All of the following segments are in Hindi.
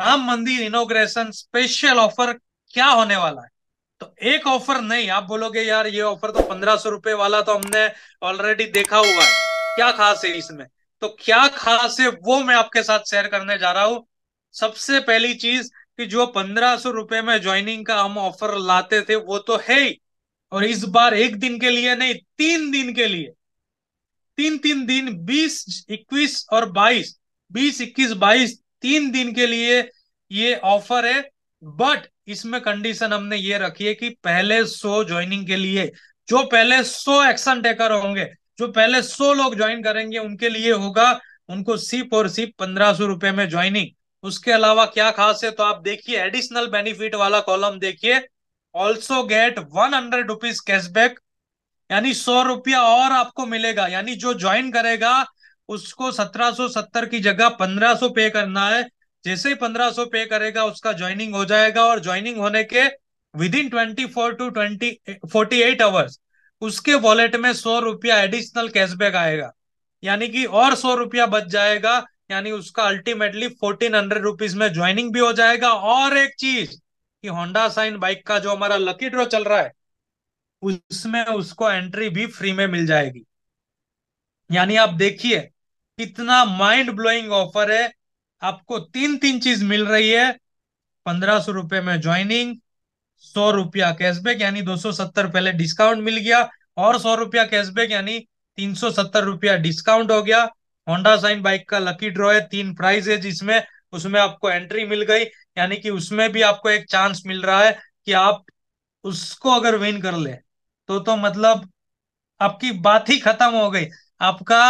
राम मंदिर इनोग्रेशन स्पेशल ऑफर क्या होने वाला है तो एक ऑफर नहीं आप बोलोगे यार ये ऑफर तो पंद्रह सौ रुपए वाला तो हमने ऑलरेडी देखा हुआ है क्या खास है इसमें तो क्या खास है वो मैं आपके साथ शेयर करने जा रहा हूं सबसे पहली चीज कि जो पंद्रह सौ रुपए में ज्वाइनिंग का हम ऑफर लाते थे वो तो है ही और इस बार एक दिन के लिए नहीं तीन दिन के लिए तीन तीन दिन बीस इक्कीस और बाईस बीस इक्कीस बाईस तीन दिन के लिए ये ऑफर है बट इसमें कंडीशन हमने ये रखी है कि पहले सो ज्वाइनिंग के लिए जो पहले सो एक्शन टेकर होंगे जो पहले सो लोग ज्वाइन करेंगे उनके लिए होगा उनको सिप और सिर्फ पंद्रह सौ रुपए में ज्वाइनिंग उसके अलावा क्या खास है तो आप देखिए एडिशनल बेनिफिट वाला कॉलम देखिए also get one hundred rupees cashback यानी सौ रुपया और आपको मिलेगा यानी जो ज्वाइन करेगा उसको 1770 की जगह 1500 पे करना है जैसे ही 1500 पे करेगा उसका ज्वाइनिंग हो जाएगा और ज्वाइनिंग होने के within twenty four to twenty forty eight hours उसके वॉलेट में सौ रुपया एडिशनल कैशबैक आएगा यानी कि और सौ रुपया बच जाएगा यानी उसका अल्टीमेटली फोर्टीन हंड्रेड रुपीज में ज्वाइनिंग भी हो जाएगा और एक चीज कि होंडा साइन बाइक का जो हमारा लकी ड्रो चल रहा है उसमें उसको एंट्री भी फ्री में मिल जाएगी यानी आप देखिए कितना माइंड ब्लोइंग ऑफर है आपको तीन तीन चीज मिल रही है पंद्रह सौ रुपए में ज्वाइनिंग सौ रुपया कैशबैक यानी दो सौ सत्तर पहले डिस्काउंट मिल गया और सौ रुपया कैशबैक यानी तीन सौ सत्तर रुपया डिस्काउंट हो गया होंडा साइन बाइक का लकी ड्रॉ है तीन प्राइस है जिसमें उसमें आपको एंट्री मिल गई यानी कि उसमें भी आपको एक चांस मिल रहा है कि आप उसको अगर विन कर ले तो तो मतलब आपकी बात ही खत्म हो गई आपका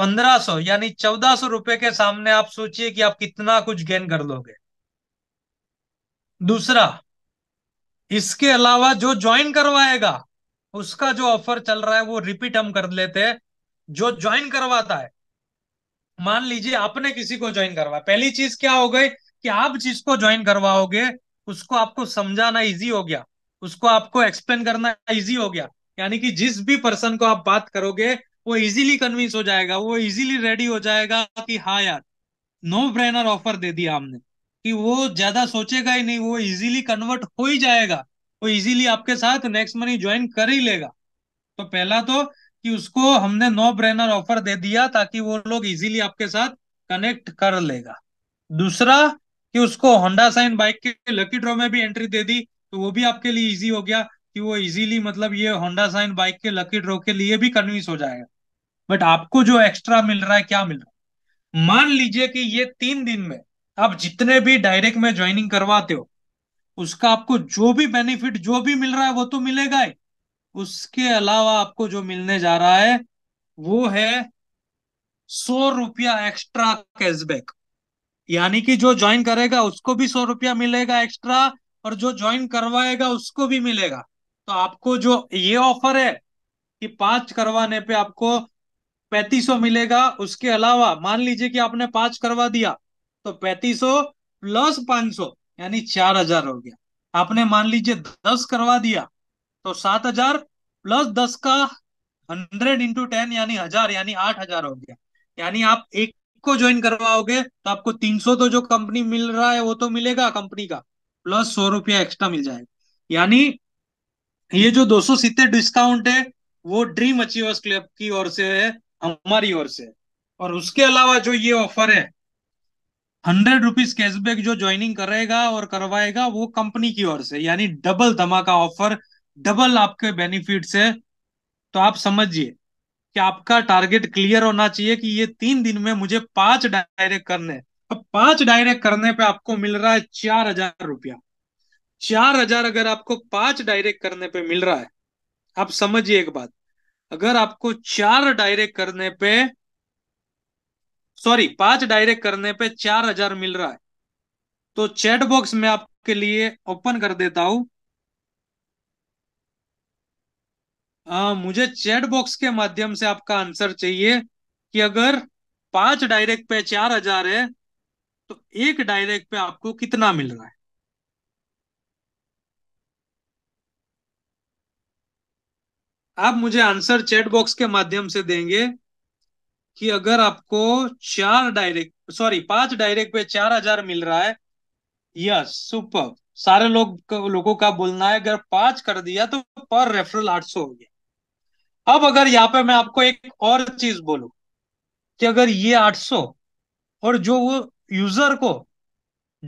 पंद्रह सौ यानी चौदह सौ रुपए के सामने आप सोचिए कि आप कितना कुछ गेन कर लोगे दूसरा इसके अलावा जो ज्वाइन करवाएगा उसका जो ऑफर चल रहा है वो रिपीट हम कर लेते हैं जो ज्वाइन करवाता है मान लीजिए आपने किसी को ज्वाइन करवाया पहली चीज क्या हो गई कि आप जिसको ज्वाइन करवाओगे उसको आपको समझाना इजी हो गया उसको आपको एक्सप्लेन करना इजी हो गया यानी कि जिस भी पर्सन को आप बात करोगे वो इजीली कन्विंस हो जाएगा वो इजीली रेडी हो जाएगा कि हाँ यार नो ब्रेनर ऑफर दे दिया हमने कि वो ज्यादा सोचेगा ही नहीं वो इजीली कन्वर्ट हो ही जाएगा वो इजीली आपके साथ नेक्स्ट मनी ज्वाइन कर ही लेगा तो पहला तो कि उसको हमने नो ब्रेनर ऑफर दे दिया ताकि वो लोग इजीली आपके साथ कनेक्ट कर लेगा दूसरा कि उसको होंडा साइन बाइक के लकी ड्रॉ में भी एंट्री दे दी तो वो भी आपके लिए इजी हो गया कि वो इजीली मतलब ये होंडा साइन बाइक के लकी ड्रॉ के लिए भी कन्विंस हो जाएगा बट आपको जो एक्स्ट्रा मिल रहा है क्या मिल रहा है मान लीजिए कि ये तीन दिन में आप जितने भी डायरेक्ट में ज्वाइनिंग करवाते हो उसका आपको जो भी बेनिफिट जो भी मिल रहा है वो तो मिलेगा ही उसके अलावा आपको जो मिलने जा रहा है वो है सौ रुपया एक्स्ट्रा कैशबैक यानी कि जो ज्वाइन करेगा उसको भी सौ रुपया मिलेगा एक्स्ट्रा और जो ज्वाइन करवाएगा उसको भी मिलेगा तो आपको जो ये ऑफर है कि पांच करवाने पे आपको पैतीस सौ मिलेगा उसके अलावा मान लीजिए कि आपने पांच करवा दिया तो पैतीस सौ प्लस पांच सौ यानी चार हजार हो गया आपने मान लीजिए दस करवा दिया तो सात हजार प्लस दस का हंड्रेड इंटू टेन यानी हजार यानी आठ हजार हो गया यानी आप एक को ज्वाइन करवाओगे तो आपको तीन सौ तो जो कंपनी मिल रहा है वो तो मिलेगा कंपनी का प्लस सौ रुपया एक्स्ट्रा मिल जाएगा यानी ये जो दो सौ सीते डिस्काउंट है वो ड्रीम अचीवर्स क्लब की ओर से है हमारी ओर से और उसके अलावा जो ये ऑफर है हंड्रेड रुपीज कैशबैक जो ज्वाइनिंग करेगा और करवाएगा वो कंपनी की ओर से यानी डबल धमाका ऑफर डबल आपके बेनिफिट है तो आप समझिए कि आपका टारगेट क्लियर होना चाहिए कि ये तीन दिन में मुझे पांच डायरेक्ट करने अब पांच डायरेक्ट करने पे आपको मिल रहा है चार हजार रुपया चार हजार अगर आपको पांच डायरेक्ट करने पे मिल रहा है आप समझिए एक बात अगर आपको चार डायरेक्ट करने पे सॉरी पांच डायरेक्ट करने पे चार हजार मिल रहा है तो चैट बॉक्स में आपके लिए ओपन कर देता हूं आ, मुझे चैट बॉक्स के माध्यम से आपका आंसर चाहिए कि अगर पांच डायरेक्ट पे चार हजार है तो एक डायरेक्ट पे आपको कितना मिल रहा है आप मुझे आंसर चैट बॉक्स के माध्यम से देंगे कि अगर आपको चार डायरेक्ट सॉरी पांच डायरेक्ट पे चार हजार मिल रहा है यस सुपर सारे लोग लोगों का बोलना है अगर पांच कर दिया तो पर रेफरल आठ सौ हो गया अब अगर यहाँ पे मैं आपको एक और चीज बोलू कि अगर ये आठ सौ और जो वो यूजर को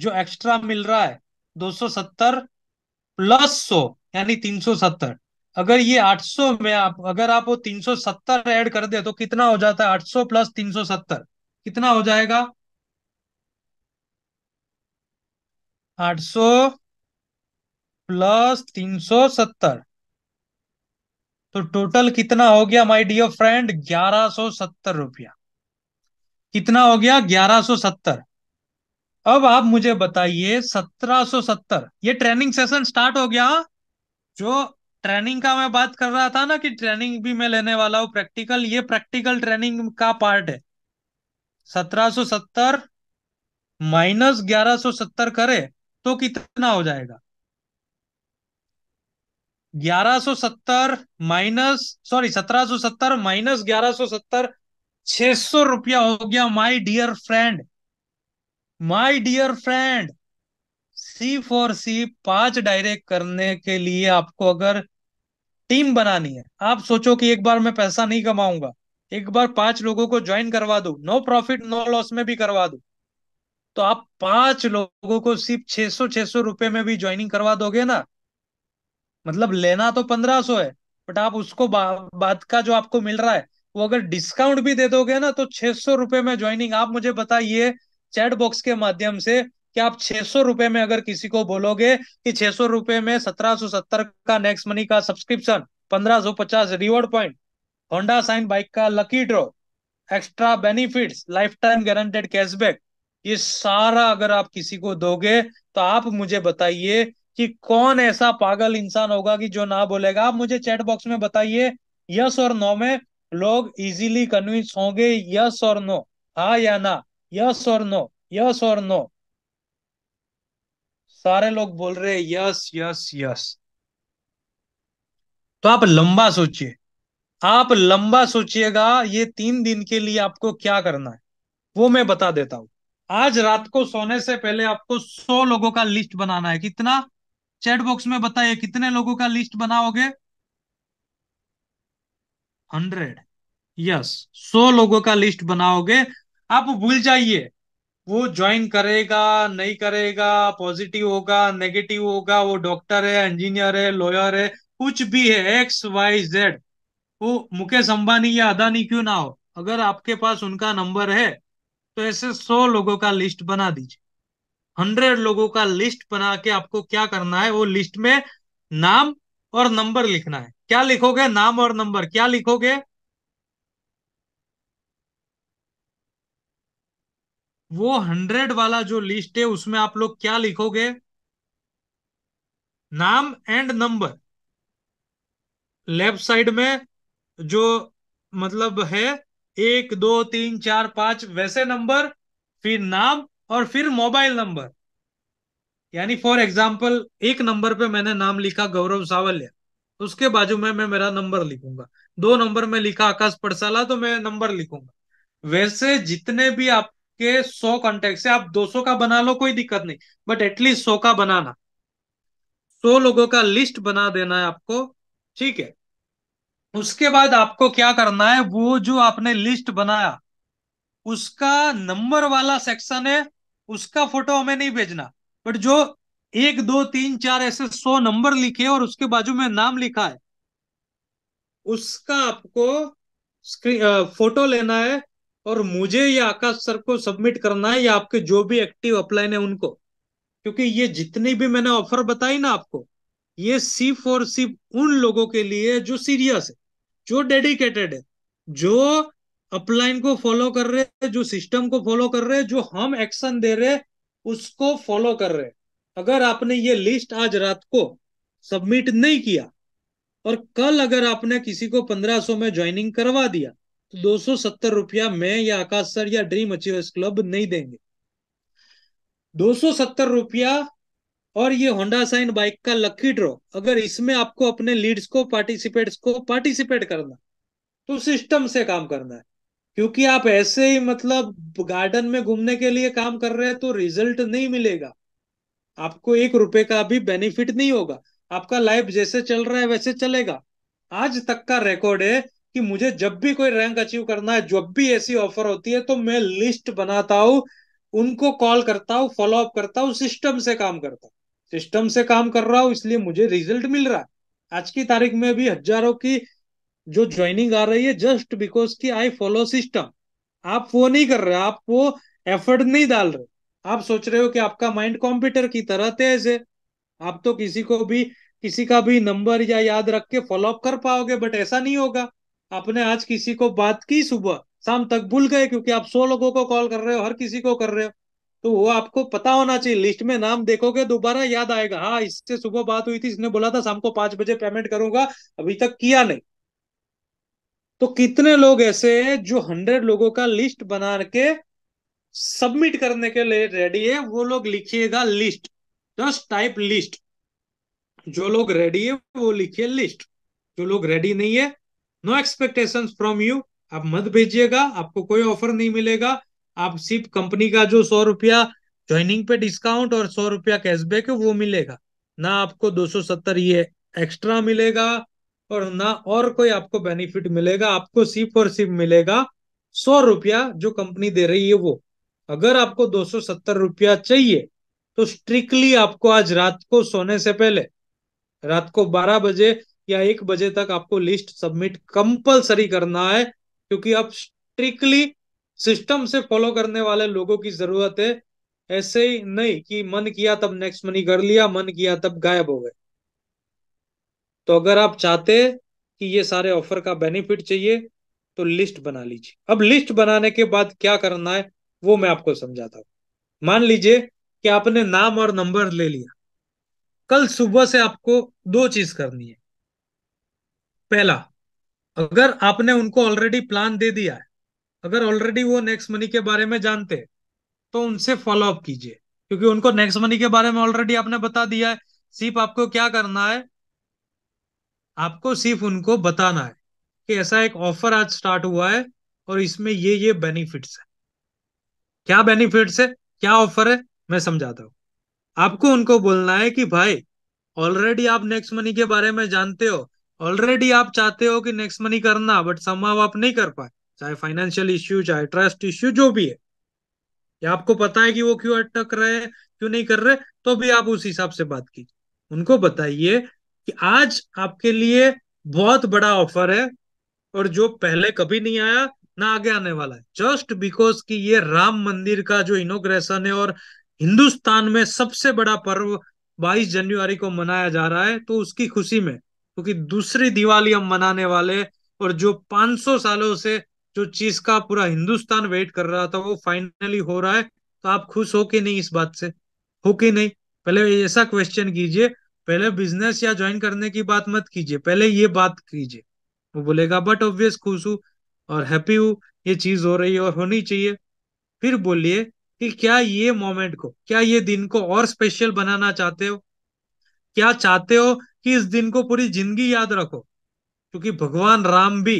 जो एक्स्ट्रा मिल रहा है दो सौ सत्तर प्लस सौ यानी तीन सौ सत्तर अगर ये 800 में आप अगर आप वो 370 ऐड कर दे तो कितना हो जाता है 800 प्लस 370 कितना हो जाएगा 800 प्लस 370 तो टोटल कितना हो गया माय डियर फ्रेंड ग्यारह सो सत्तर रुपया कितना हो गया ग्यारह सो सत्तर अब आप मुझे बताइए सत्रह सो सत्तर ये ट्रेनिंग सेशन स्टार्ट हो गया जो ट्रेनिंग का मैं बात कर रहा था ना कि ट्रेनिंग भी मैं लेने वाला हूँ प्रैक्टिकल ये प्रैक्टिकल ट्रेनिंग का पार्ट है सत्रह सो सत्तर माइनस ग्यारह सो सत्तर करे तो कितना हो जाएगा ग्यारह सो सत्तर माइनस सॉरी सत्रह सो सत्तर माइनस ग्यारह सो सत्तर छह सौ रुपया हो गया my dear friend my dear friend C for C पांच डायरेक्ट करने के लिए आपको अगर टीम बनानी है आप सोचो कि एक बार मैं पैसा नहीं कमाऊंगा एक बार पांच लोगों को ज्वाइन करवा दो नो प्रॉफिट नो लॉस में भी करवा दो तो आप पांच लोगों को सिर्फ छह सौ छह सौ रुपए में भी ज्वाइनिंग करवा दोगे ना मतलब लेना तो पंद्रह सौ है बट आप उसको बा, बात का जो आपको मिल रहा है वो अगर डिस्काउंट भी दे दोगे ना तो छह सौ रुपए में ज्वाइनिंग आप मुझे बताइए चैट बॉक्स के माध्यम से कि आप छह सौ रुपए में अगर किसी को बोलोगे कि छह सौ रुपए में सत्रह सो सत्तर का नेक्स्ट मनी का सब्सक्रिप्शन पंद्रह सो पचास reward point Honda sign bike का lucky draw extra benefits life time guaranteed cashback ये सारा अगर आप किसी को दोगे तो आप मुझे बताइए कि कौन ऐसा पागल इंसान होगा कि जो ना बोलेगा आप मुझे चैट बॉक्स में बताइए यस और नो में लोग इजीली कन्विंस होंगे यस और नो हा या ना यस और नो यस और नो सारे लोग बोल रहे हैं यस यस यस तो आप लंबा सोचिए आप लंबा सोचिएगा ये तीन दिन के लिए आपको क्या करना है वो मैं बता देता हूं आज रात को सोने से पहले आपको सौ लोगों का लिस्ट बनाना है कितना चैट बॉक्स में बताइए कितने लोगों का लिस्ट बनाओगे हंड्रेड यस सौ लोगों का लिस्ट बनाओगे आप भूल जाइए वो ज्वाइन करेगा नहीं करेगा पॉजिटिव होगा नेगेटिव होगा वो डॉक्टर है इंजीनियर है लॉयर है कुछ भी है एक्स वाई जेड वो मुकेश अंबानी या अदानी क्यों ना हो अगर आपके पास उनका नंबर है तो ऐसे सौ लोगों का लिस्ट बना दीजिए हंड्रेड लोगों का लिस्ट बना के आपको क्या करना है वो लिस्ट में नाम और नंबर लिखना है क्या लिखोगे नाम और नंबर क्या लिखोगे वो हंड्रेड वाला जो लिस्ट है उसमें आप लोग क्या लिखोगे नाम एंड नंबर लेफ्ट साइड में जो मतलब है एक दो तीन चार पांच वैसे नंबर फिर नाम और फिर मोबाइल नंबर यानी फॉर एग्जाम्पल एक नंबर पे मैंने नाम लिखा गौरव सावल्या उसके बाजू में मैं मेरा नंबर लिखूंगा दो नंबर में लिखा आकाश पड़साला तो मैं नंबर लिखूंगा वैसे जितने भी आप के सौ कॉन्टेक्ट से आप दो सौ का बना लो कोई दिक्कत नहीं बट एटलीस्ट सौ का बनाना सौ लोगों का लिस्ट बना देना है आपको ठीक है उसके बाद आपको क्या करना है वो जो आपने लिस्ट बनाया उसका नंबर वाला सेक्शन है उसका फोटो हमें नहीं भेजना बट जो एक दो तीन चार ऐसे सौ नंबर लिखे और उसके बाजू में नाम लिखा है उसका आपको स्क्रीन फोटो लेना है और मुझे ये आकाश सर को सबमिट करना है या आपके जो भी एक्टिव अपलाइन है उनको क्योंकि ये जितनी भी मैंने ऑफर बताई ना आपको ये सिर्फ और सिर्फ उन लोगों के लिए जो सीरियस है जो डेडिकेटेड है जो अपलाइन को फॉलो कर रहे हैं जो सिस्टम को फॉलो कर रहे हैं जो हम एक्शन दे रहे हैं उसको फॉलो कर रहे हैं अगर आपने ये लिस्ट आज रात को सबमिट नहीं किया और कल अगर आपने किसी को 1500 में ज्वाइनिंग करवा दिया दो सौ सत्तर रुपया मैं या आकाश सर या ड्रीम अचीवर्स क्लब नहीं देंगे दो सौ सत्तर रुपया और ये होंडा साइन बाइक का लकी ड्रॉ अगर इसमें आपको अपने लीड्स को पार्टिसिपेट को पार्टिसिपेट करना तो सिस्टम से काम करना है क्योंकि आप ऐसे ही मतलब गार्डन में घूमने के लिए काम कर रहे हैं तो रिजल्ट नहीं मिलेगा आपको एक रुपए का भी बेनिफिट नहीं होगा आपका लाइफ जैसे चल रहा है वैसे चलेगा आज तक का रिकॉर्ड है कि मुझे जब भी कोई रैंक अचीव करना है जब भी ऐसी ऑफर होती है तो मैं लिस्ट बनाता हूँ उनको कॉल करता हूँ फॉलो अप करता हूँ सिस्टम से काम करता हूँ सिस्टम से काम कर रहा हूँ इसलिए मुझे रिजल्ट मिल रहा है आज की तारीख में भी हजारों की जो ज्वाइनिंग आ रही है जस्ट बिकॉज की आई फॉलो सिस्टम आप वो नहीं कर रहे आप वो एफर्ट नहीं डाल रहे आप सोच रहे हो कि आपका माइंड कंप्यूटर की तरह तेज है आप तो किसी को भी किसी का भी नंबर या याद रख के फॉलो अप कर पाओगे बट ऐसा नहीं होगा आपने आज किसी को बात की सुबह शाम तक भूल गए क्योंकि आप सौ लोगों को कॉल कर रहे हो हर किसी को कर रहे हो तो वो आपको पता होना चाहिए लिस्ट में नाम देखोगे दोबारा याद आएगा हाँ इससे सुबह बात हुई थी इसने बोला था शाम को पांच बजे पेमेंट करूंगा अभी तक किया नहीं तो कितने लोग ऐसे हैं जो हंड्रेड लोगों का लिस्ट बना के सबमिट करने के लिए रेडी है वो लोग लिखिएगा लिस्ट जस्ट टाइप लिस्ट जो लोग रेडी है वो लिखिए लिस्ट जो लोग रेडी नहीं है नो एक्सपेक्टेशन फ्रॉम यू आप मत भेजिएगा आपको कोई ऑफर नहीं मिलेगा आप सिर्फ कंपनी का जो सौ रुपया ज्वाइनिंग पे डिस्काउंट और सौ रुपया कैशबैक है वो मिलेगा ना आपको दो सौ सत्तर ये एक्स्ट्रा मिलेगा और ना और कोई आपको बेनिफिट मिलेगा आपको सिर्फ और सिर्फ मिलेगा सौ रुपया जो कंपनी दे रही है वो अगर आपको दो सौ सत्तर रुपया चाहिए तो स्ट्रिक्टली आपको आज रात को सोने से पहले रात को बारह बजे या एक बजे तक आपको लिस्ट सबमिट कंपलसरी करना है क्योंकि आप स्ट्रिक्टली सिस्टम से फॉलो करने वाले लोगों की जरूरत है ऐसे ही नहीं कि मन किया तब नेक्स्ट मनी कर लिया मन किया तब गायब हो गए तो अगर आप चाहते कि ये सारे ऑफर का बेनिफिट चाहिए तो लिस्ट बना लीजिए अब लिस्ट बनाने के बाद क्या करना है वो मैं आपको समझाता हूँ मान लीजिए कि आपने नाम और नंबर ले लिया कल सुबह से आपको दो चीज करनी है पहला अगर आपने उनको ऑलरेडी प्लान दे दिया है अगर ऑलरेडी वो नेक्स्ट मनी के बारे में जानते हैं तो उनसे फॉलो अप कीजिए क्योंकि उनको नेक्स्ट मनी के बारे में ऑलरेडी आपने बता दिया है सिर्फ आपको क्या करना है आपको सिर्फ उनको बताना है कि ऐसा एक ऑफर आज स्टार्ट हुआ है और इसमें ये ये बेनिफिट्स है क्या बेनिफिट्स है क्या ऑफर है मैं समझाता हूँ आपको उनको बोलना है कि भाई ऑलरेडी आप नेक्स्ट मनी के बारे में जानते हो ऑलरेडी आप चाहते हो कि नेक्स्ट मनी करना बट समाव आप नहीं कर पाए चाहे फाइनेंशियल इश्यू चाहे ट्रस्ट इश्यू जो भी है या आपको पता है कि वो क्यों अटक रहे हैं क्यों नहीं कर रहे तो भी आप उस हिसाब से बात कीजिए उनको बताइए कि आज आपके लिए बहुत बड़ा ऑफर है और जो पहले कभी नहीं आया ना आगे आने वाला है जस्ट बिकॉज कि ये राम मंदिर का जो इनोग्रेशन है और हिंदुस्तान में सबसे बड़ा पर्व 22 जनवरी को मनाया जा रहा है तो उसकी खुशी में क्योंकि दूसरी दिवाली हम मनाने वाले और जो 500 सालों से जो चीज का पूरा हिंदुस्तान वेट कर रहा था वो फाइनली हो रहा है तो आप खुश हो कि नहीं इस बात से हो कि नहीं पहले ऐसा क्वेश्चन कीजिए पहले बिजनेस या ज्वाइन करने की बात मत कीजिए पहले ये बात कीजिए वो बोलेगा बट ऑब्वियस खुश हूँ और हैप्पी हूँ ये चीज हो रही है और होनी चाहिए फिर बोलिए कि क्या ये मोमेंट को क्या ये दिन को और स्पेशल बनाना चाहते हो क्या चाहते हो कि इस दिन को पूरी जिंदगी याद रखो क्योंकि भगवान राम भी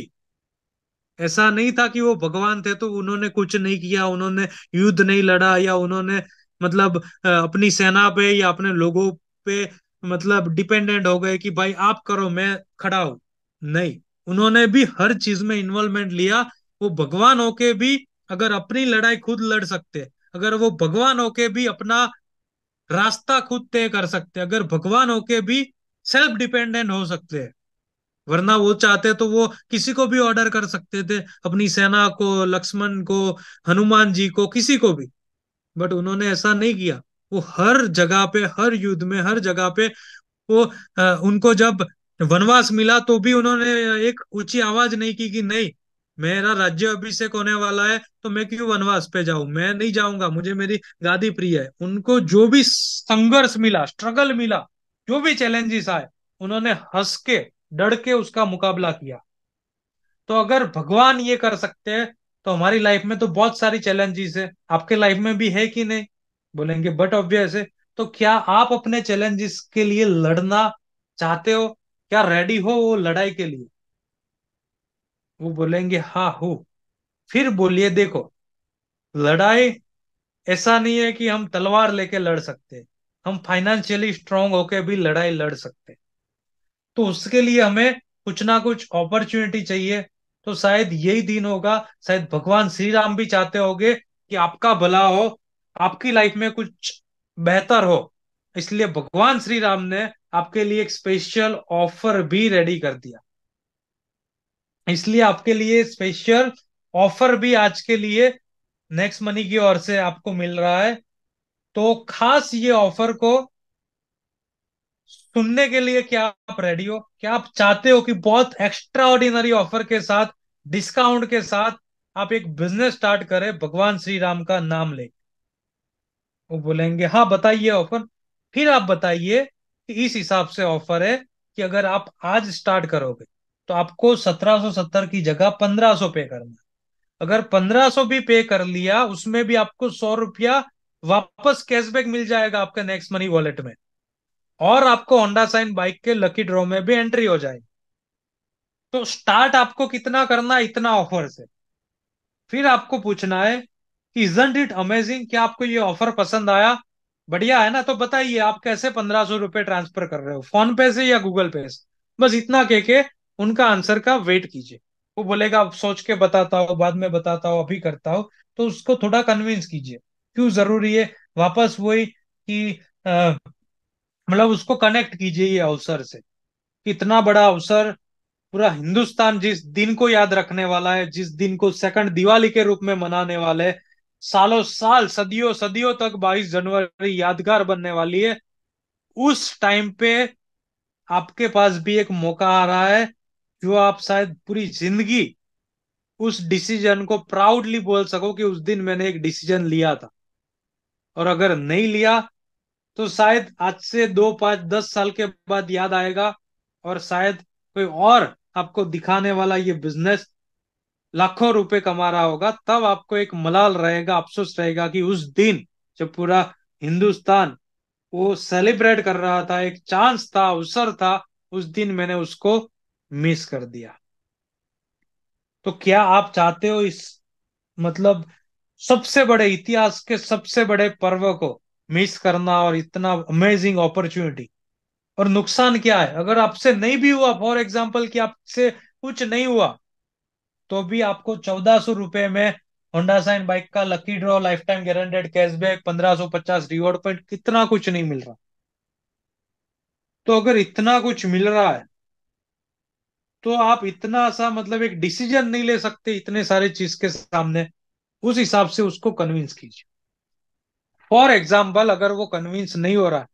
ऐसा नहीं था कि वो भगवान थे तो उन्होंने कुछ नहीं किया उन्होंने युद्ध नहीं लड़ा या उन्होंने मतलब अपनी सेना पे या अपने लोगों पे मतलब डिपेंडेंट हो गए कि भाई आप करो मैं खड़ा हूं नहीं उन्होंने भी हर चीज में इन्वॉल्वमेंट लिया वो भगवान होके भी अगर अपनी लड़ाई खुद लड़ सकते अगर वो भगवान होके भी अपना रास्ता खुद तय कर सकते हैं अगर भगवान होके भी सेल्फ डिपेंडेंट हो सकते हैं वरना वो चाहते तो वो किसी को भी ऑर्डर कर सकते थे अपनी सेना को लक्ष्मण को हनुमान जी को किसी को भी बट उन्होंने ऐसा नहीं किया वो हर जगह पे हर युद्ध में हर जगह पे वो आ, उनको जब वनवास मिला तो भी उन्होंने एक ऊंची आवाज नहीं की कि नहीं मेरा राज्य अभिषेक होने वाला है तो मैं क्यों वनवास पे जाऊं मैं नहीं जाऊंगा मुझे मेरी गादी प्रिय है उनको जो भी संघर्ष मिला स्ट्रगल मिला जो भी चैलेंजेस आए उन्होंने हंस के डर के उसका मुकाबला किया तो अगर भगवान ये कर सकते हैं तो हमारी लाइफ में तो बहुत सारी चैलेंजेस है आपके लाइफ में भी है कि नहीं बोलेंगे बट ऑब्वियस है तो क्या आप अपने चैलेंजेस के लिए लड़ना चाहते हो क्या रेडी हो वो लड़ाई के लिए वो बोलेंगे हा हो फिर बोलिए देखो लड़ाई ऐसा नहीं है कि हम तलवार लेके लड़ सकते हम फाइनेंशियली स्ट्रांग होके भी लड़ाई लड़ सकते तो उसके लिए हमें कुछ ना कुछ अपॉर्चुनिटी चाहिए तो शायद यही दिन होगा शायद भगवान श्री राम भी चाहते होंगे कि आपका भला हो आपकी लाइफ में कुछ बेहतर हो इसलिए भगवान श्री राम ने आपके लिए एक स्पेशल ऑफर भी रेडी कर दिया इसलिए आपके लिए स्पेशल ऑफर भी आज के लिए नेक्स्ट मनी की ओर से आपको मिल रहा है तो खास ये ऑफर को सुनने के लिए क्या आप रेडी हो क्या आप चाहते हो कि बहुत एक्स्ट्रा ऑर्डिनरी ऑफर के साथ डिस्काउंट के साथ आप एक बिजनेस स्टार्ट करें भगवान श्री राम का नाम ले वो बोलेंगे हाँ बताइए ऑफर फिर आप बताइए कि इस हिसाब से ऑफर है कि अगर आप आज स्टार्ट करोगे तो आपको 1770 की जगह 1500 पे करना अगर 1500 भी पे कर लिया उसमें भी आपको सौ रुपया वापस कैशबैक मिल जाएगा आपके नेक्स्ट मनी वॉलेट में और आपको होंडा साइन बाइक के लकी ड्रॉ में भी एंट्री हो जाएगी तो स्टार्ट आपको कितना करना है इतना ऑफर से फिर आपको पूछना है कि इजेंट इट अमेजिंग क्या आपको ये ऑफर पसंद आया बढ़िया है ना तो बताइए आप कैसे पंद्रह सौ रुपए ट्रांसफर कर रहे हो फोन पे से या गूगल पे से बस इतना कह के उनका आंसर का वेट कीजिए वो बोलेगा आप सोच के बताता हो बाद में बताता हो अभी करता हो तो उसको थोड़ा कन्विंस कीजिए क्यों जरूरी है वापस वही कि मतलब उसको कनेक्ट कीजिए ये अवसर से इतना बड़ा अवसर पूरा हिंदुस्तान जिस दिन को याद रखने वाला है जिस दिन को सेकंड दिवाली के रूप में मनाने वाले है सालों साल सदियों सदियों तक 22 जनवरी यादगार बनने वाली है उस टाइम पे आपके पास भी एक मौका आ रहा है जो आप शायद पूरी जिंदगी उस डिसीजन को प्राउडली बोल सको कि उस दिन मैंने एक डिसीजन लिया था और अगर नहीं लिया तो शायद आज से दो पांच दस साल के बाद याद आएगा और शायद कोई और आपको दिखाने वाला ये बिजनेस लाखों रुपए कमा रहा होगा तब आपको एक मलाल रहेगा अफसोस रहेगा कि उस दिन जब पूरा हिंदुस्तान वो सेलिब्रेट कर रहा था एक चांस था अवसर था उस दिन मैंने उसको मिस कर दिया तो क्या आप चाहते हो इस मतलब सबसे बड़े इतिहास के सबसे बड़े पर्व को मिस करना और इतना अमेजिंग अपॉर्चुनिटी और नुकसान क्या है अगर आपसे नहीं भी हुआ फॉर एग्जाम्पल कि आपसे कुछ नहीं हुआ तो भी आपको चौदह सौ रुपए में होंडा साइन बाइक का lucky draw life time guaranteed cashback पंद्रह सौ पचास रिवॉर्ड पॉइंट कितना कुछ नहीं मिल रहा तो अगर इतना कुछ मिल रहा है तो आप इतना सा मतलब एक डिसीजन नहीं ले सकते इतने सारे चीज के सामने उस हिसाब से उसको कन्विंस कीजिए फॉर एग्जाम्पल अगर वो कन्विंस नहीं हो रहा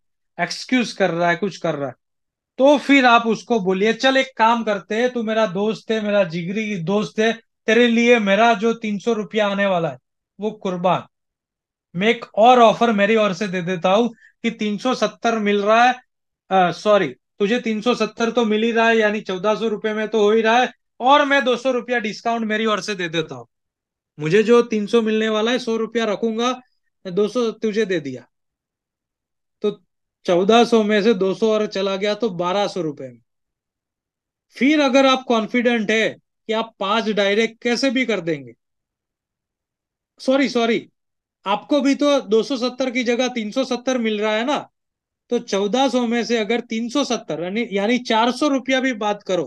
एक्सक्यूज कर रहा है कुछ कर रहा है तो फिर आप उसको बोलिए चल एक काम करते हैं तू मेरा दोस्त है मेरा जिगरी दोस्त है तेरे लिए मेरा जो तीन सौ रुपया आने वाला है वो कुर्बान मैं एक और ऑफर मेरी ओर से दे देता हूं कि तीन सौ सत्तर मिल रहा है सॉरी तुझे 370 तो मिल ही रहा है यानी चौदह सौ रुपये में तो हो ही रहा है और मैं दो सौ रुपया डिस्काउंट मेरी ओर से दे देता हूँ मुझे जो तीन सौ मिलने वाला है सौ रुपया रखूंगा दो सौ तुझे दे दिया तो चौदह सौ में से दो सौ और चला गया तो बारह सौ रुपये में फिर अगर आप कॉन्फिडेंट है कि आप पांच डायरेक्ट कैसे भी कर देंगे सॉरी सॉरी आपको भी तो 270 की जगह 370 मिल रहा है ना तो 1400 में से अगर 370 यानी चार सौ रुपया भी बात करो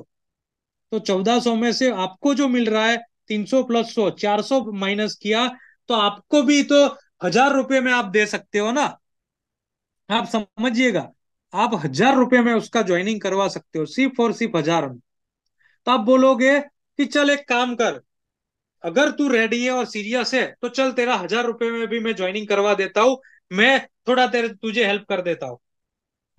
तो 1400 में से आपको जो मिल रहा है 300 प्लस सौ चार सौ माइनस किया तो आपको भी तो हजार रुपये में आप दे सकते हो ना आप समझिएगा आप हजार रुपये में उसका ज्वाइनिंग करवा सकते हो सिर्फ और सिर्फ हजार में तो आप बोलोगे कि चल एक काम कर अगर तू रेडी है और सीरियस है तो चल तेरा हजार रुपये में भी मैं ज्वाइनिंग करवा देता हूँ मैं थोड़ा तेरे तुझे हेल्प कर देता हूँ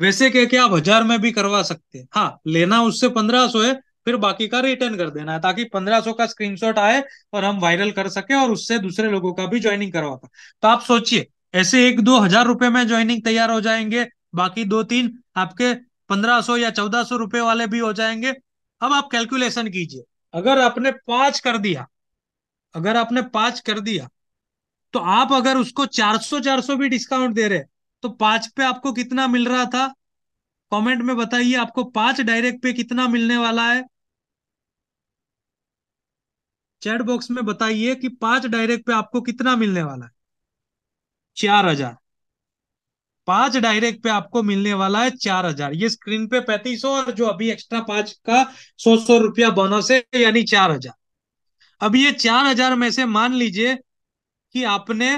वैसे क्या क्या आप हजार में भी करवा सकते हैं हाँ लेना उससे पंद्रह सो है फिर बाकी का रिटर्न कर देना है ताकि पंद्रह सो का स्क्रीनशॉट आए और हम वायरल कर सके और उससे दूसरे लोगों का भी ज्वाइनिंग करवा पाए तो आप सोचिए ऐसे एक दो हजार रुपए में ज्वाइनिंग तैयार हो जाएंगे बाकी दो तीन आपके पंद्रह सो या चौदह सौ रुपए वाले भी हो जाएंगे अब आप कैलकुलेशन कीजिए अगर आपने पांच कर दिया अगर आपने पांच कर दिया तो आप अगर उसको चार सौ भी डिस्काउंट दे रहे तो पांच पे आपको कितना मिल रहा था कमेंट में बताइए आपको पांच डायरेक्ट पे कितना मिलने वाला है चैट बॉक्स में बताइए कि पांच डायरेक्ट पे आपको कितना मिलने वाला है चार हजार पांच डायरेक्ट पे आपको मिलने वाला है चार हजार ये स्क्रीन पे पैंतीस और जो अभी एक्स्ट्रा पांच का सौ सौ रुपया बोनस है यानी चार हजार अब ये चार हजार में से मान लीजिए कि आपने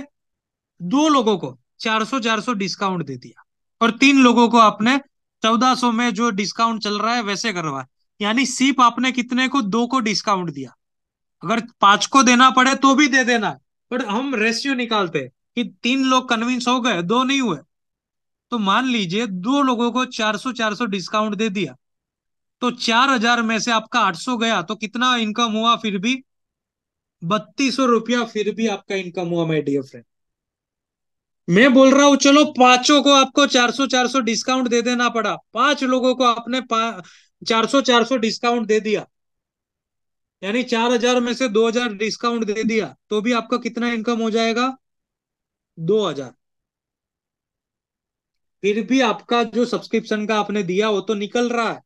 दो लोगों को चार सौ चार सौ डिस्काउंट दे दिया और तीन लोगों को आपने चौदह सौ में जो डिस्काउंट चल रहा है वैसे करवाया यानी सिर्फ आपने कितने को दो को डिस्काउंट दिया अगर पांच को देना पड़े तो भी दे देना पर हम रेशियो निकालते हैं कि तीन लोग कन्विंस हो गए दो नहीं हुए तो मान लीजिए दो लोगों को 400 400 डिस्काउंट दे दिया तो 4000 में से आपका 800 गया तो कितना इनकम हुआ फिर भी बत्तीस रुपया फिर भी आपका इनकम हुआ माय डियर फ्रेंड मैं बोल रहा हूँ चलो पांचों को आपको 400 400 डिस्काउंट दे देना पड़ा पांच लोगों को आपने चार सौ चार सौ डिस्काउंट दे दिया यानी चार हजार में से दो हजार डिस्काउंट दे दिया तो भी आपका कितना इनकम हो जाएगा दो हजार फिर भी आपका जो सब्सक्रिप्शन का आपने दिया वो तो निकल रहा है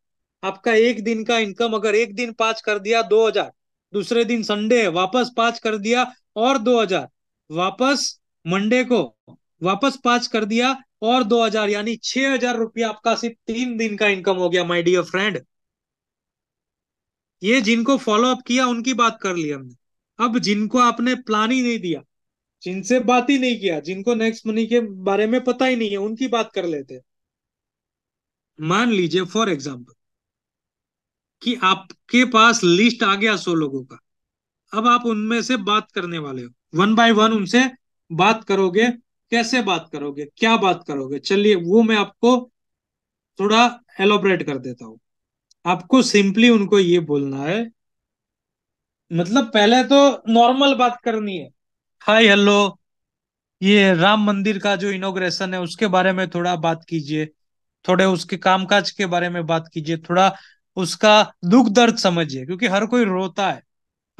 आपका एक दिन का इनकम अगर एक दिन पांच कर दिया दो हजार दूसरे दिन संडे वापस पांच कर दिया और दो हजार वापस मंडे को वापस पांच कर दिया और दो हजार यानी छह हजार रुपया आपका सिर्फ तीन दिन का इनकम हो गया माय डियर फ्रेंड ये जिनको फॉलो अप किया उनकी बात कर ली हमने अब जिनको आपने प्लान ही नहीं दिया जिनसे बात ही नहीं किया जिनको नेक्स्ट मनी के बारे में पता ही नहीं है उनकी बात कर लेते मान लीजिए फॉर एग्जाम्पल कि आपके पास लिस्ट आ गया सो लोगों का अब आप उनमें से बात करने वाले हो वन बाय वन उनसे बात करोगे कैसे बात करोगे क्या बात करोगे चलिए वो मैं आपको थोड़ा एलोबरेट कर देता हूं आपको सिंपली उनको ये बोलना है मतलब पहले तो नॉर्मल बात करनी है हाय हेलो ये राम मंदिर का जो इनोग्रेशन है उसके बारे में थोड़ा बात कीजिए थोड़े उसके कामकाज के बारे में बात कीजिए थोड़ा उसका दुख दर्द समझिए क्योंकि हर कोई रोता है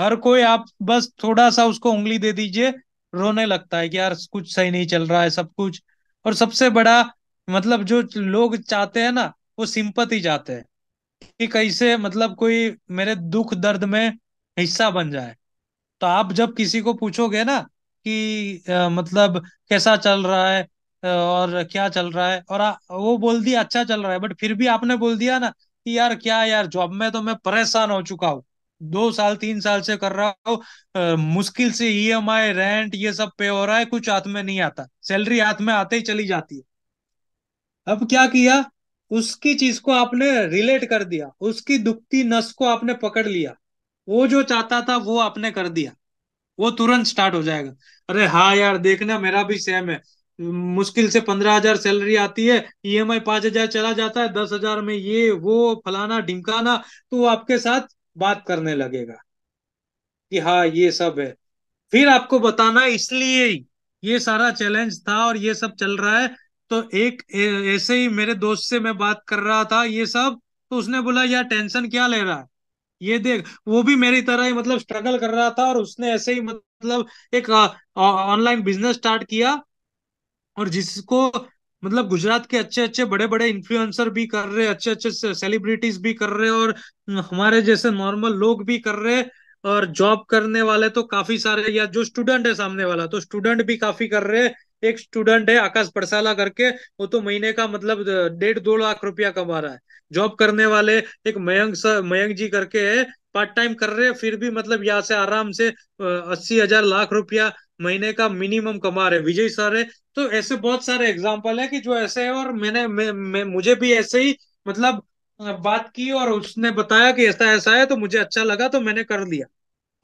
हर कोई आप बस थोड़ा सा उसको उंगली दे दीजिए रोने लगता है कि यार कुछ सही नहीं चल रहा है सब कुछ और सबसे बड़ा मतलब जो लोग चाहते हैं ना वो ही चाहते हैं कि कैसे मतलब कोई मेरे दुख दर्द में हिस्सा बन जाए तो आप जब किसी को पूछोगे ना कि आ, मतलब कैसा चल रहा है और क्या चल रहा है और आ, वो बोल दिया अच्छा चल रहा है बट फिर भी आपने बोल दिया ना कि यार क्या यार जॉब में तो मैं परेशान हो चुका हूँ दो साल तीन साल से कर रहा हो मुश्किल से ईएमआई e रेंट ये सब पे हो रहा है कुछ हाथ में नहीं आता सैलरी हाथ में आते ही चली जाती है अब क्या किया उसकी चीज को आपने रिलेट कर दिया उसकी दुखती नस को आपने पकड़ लिया वो जो चाहता था वो आपने कर दिया वो तुरंत स्टार्ट हो जाएगा अरे हाँ यार देखना मेरा भी सेम है मुश्किल से पंद्रह हजार सैलरी आती है ईएमआई e पांच हजार चला जाता है दस हजार में ये वो फलाना ढिमकाना तो आपके साथ बात करने लगेगा कि हाँ ये सब है फिर आपको बताना इसलिए ये सारा चैलेंज था और ये सब चल रहा है तो एक ऐसे ही मेरे दोस्त से मैं बात कर रहा था ये सब तो उसने बोला यार टेंशन क्या ले रहा है ये देख वो भी मेरी तरह ही मतलब स्ट्रगल कर रहा था और उसने ऐसे ही मतलब एक ऑनलाइन बिजनेस स्टार्ट किया और जिसको मतलब गुजरात के अच्छे अच्छे बड़े बड़े इन्फ्लुएंसर भी कर रहे अच्छे अच्छे सेलिब्रिटीज भी कर रहे और हमारे जैसे नॉर्मल लोग भी कर रहे और जॉब करने वाले तो काफी सारे या जो स्टूडेंट है सामने वाला तो स्टूडेंट भी काफी कर रहे एक स्टूडेंट है आकाश पड़साला करके वो तो महीने का मतलब डेढ़ दो लाख रुपया कमा रहा है जॉब करने वाले एक मयंक सर मयंक जी करके है पार्ट टाइम कर रहे हैं फिर भी मतलब यहाँ से आराम से अस्सी हजार लाख रुपया महीने का मिनिमम कमा रहे विजय सर है तो ऐसे बहुत सारे एग्जाम्पल है कि जो ऐसे है और मैंने मैं, मैं मुझे भी ऐसे ही मतलब बात की और उसने बताया कि ऐसा ऐसा है तो मुझे अच्छा लगा तो मैंने कर लिया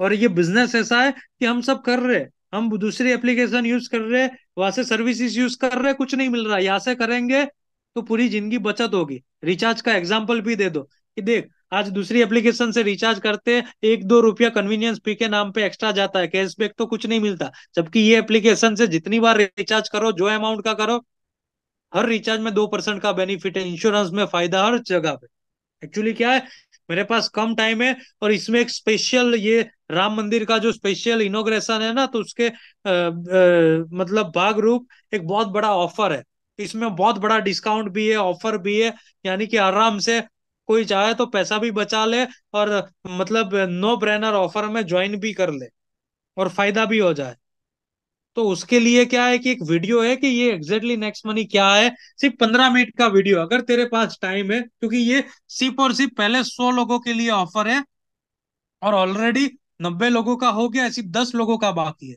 और ये बिजनेस ऐसा है कि हम सब कर रहे हैं हम दूसरी एप्लीकेशन यूज कर रहे हैं वहां से सर्विसेज यूज कर रहे हैं कुछ नहीं मिल रहा यहाँ से करेंगे तो पूरी जिंदगी बचत होगी रिचार्ज का एग्जाम्पल भी दे दो कि देख आज दूसरी एप्लीकेशन से रिचार्ज करते हैं एक दो रुपया कन्वीनियंस फी के नाम पे एक्स्ट्रा जाता है कैशबैक तो कुछ नहीं मिलता जबकि ये एप्लीकेशन से जितनी बार रिचार्ज करो जो अमाउंट का करो हर रिचार्ज में दो परसेंट का बेनिफिट है इंश्योरेंस में फायदा हर जगह पे एक्चुअली क्या है मेरे पास कम टाइम है और इसमें एक स्पेशल ये राम मंदिर का जो स्पेशल इनोग्रेशन है ना तो उसके आ, आ, मतलब भाग रूप एक बहुत बड़ा ऑफर है इसमें बहुत बड़ा डिस्काउंट भी है ऑफर भी है यानी कि आराम से कोई चाहे तो पैसा भी बचा ले और मतलब नो ब्रेनर ऑफर में ज्वाइन भी कर ले और फायदा भी हो जाए तो उसके लिए क्या है कि एक वीडियो है कि ये एग्जैक्टली नेक्स्ट मनी क्या है सिर्फ पंद्रह मिनट का वीडियो अगर तेरे पास टाइम है क्योंकि ये सिर्फ और सिर्फ पहले सौ लोगों के लिए ऑफर है और ऑलरेडी नब्बे लोगों का हो गया सिर्फ दस लोगों का बाकी है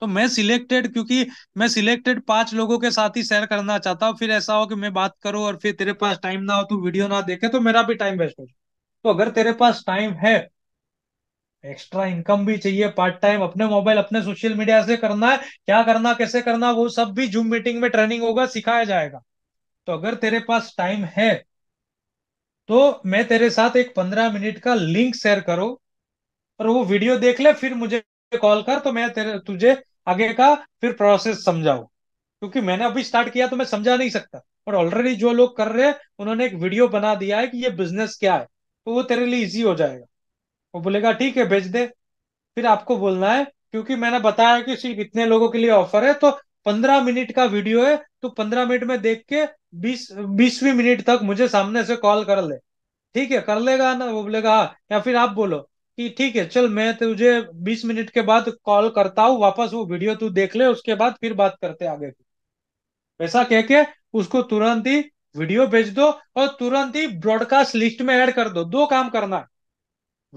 तो मैं सिलेक्टेड क्योंकि मैं सिलेक्टेड पांच लोगों के साथ ही शेयर करना चाहता हूँ फिर ऐसा हो कि मैं बात करूँ और फिर तेरे पास टाइम ना हो तू वीडियो ना देखे तो मेरा भी टाइम वेस्ट हो तो अगर तेरे पास टाइम है एक्स्ट्रा इनकम भी चाहिए पार्ट टाइम अपने मोबाइल अपने सोशल मीडिया से करना है क्या करना कैसे करना वो सब भी जूम मीटिंग में ट्रेनिंग होगा सिखाया जाएगा तो अगर तेरे पास टाइम है तो मैं तेरे साथ एक पंद्रह मिनट का लिंक शेयर करो और वो वीडियो देख ले फिर मुझे कॉल कर तो मैं तेरे तुझे आगे का फिर प्रोसेस समझाओ क्योंकि मैंने अभी स्टार्ट किया तो मैं समझा नहीं सकता और ऑलरेडी जो लोग कर रहे हैं उन्होंने एक वीडियो बना दिया है कि ये बिजनेस क्या है तो वो तेरे लिए इजी हो जाएगा वो बोलेगा ठीक है भेज दे फिर आपको बोलना है क्योंकि मैंने बताया कि सिर्फ इतने लोगों के लिए ऑफर है तो पंद्रह मिनट का वीडियो है तो पंद्रह मिनट में देख के बीस बीसवीं मिनट तक मुझे सामने से कॉल कर ले ठीक है कर लेगा ना वो बोलेगा हाँ या फिर आप बोलो कि ठीक है चल मैं तुझे बीस मिनट के बाद कॉल करता हूँ वापस वो वीडियो तू देख ले उसके बाद फिर बात करते आगे की वैसा कह के उसको तुरंत ही वीडियो भेज दो और तुरंत ही ब्रॉडकास्ट लिस्ट में ऐड कर दो दो काम करना है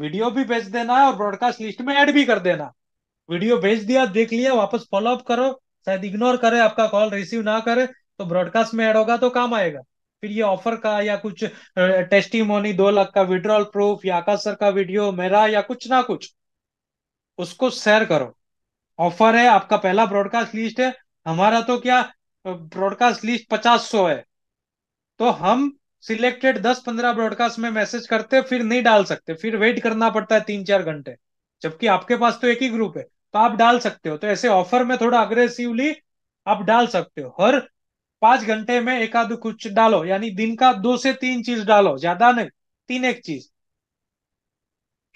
वीडियो भी भेज देना है और ब्रॉडकास्ट लिस्ट में ऐड भी कर देना वीडियो भेज दिया देख लिया वापस फॉलो अप करो शायद इग्नोर करे आपका कॉल रिसीव ना करे तो ब्रॉडकास्ट में ऐड होगा तो काम आएगा फिर ये ऑफर का या कुछ टेस्टिमोनी दो लाख का विड्रॉल प्रूफ या आकाश सर का वीडियो मेरा या कुछ ना कुछ उसको शेयर करो ऑफर है आपका पहला ब्रॉडकास्ट लिस्ट है हमारा तो क्या ब्रॉडकास्ट लिस्ट पचास सौ है तो हम सिलेक्टेड दस पंद्रह ब्रॉडकास्ट में मैसेज करते फिर नहीं डाल सकते फिर वेट करना पड़ता है तीन चार घंटे जबकि आपके पास तो एक ही ग्रुप है तो आप डाल सकते हो तो ऐसे ऑफर में थोड़ा अग्रेसिवली आप डाल सकते हो हर पांच घंटे में एक आध कुछ डालो यानी दिन का दो से तीन चीज डालो ज्यादा नहीं तीन एक चीज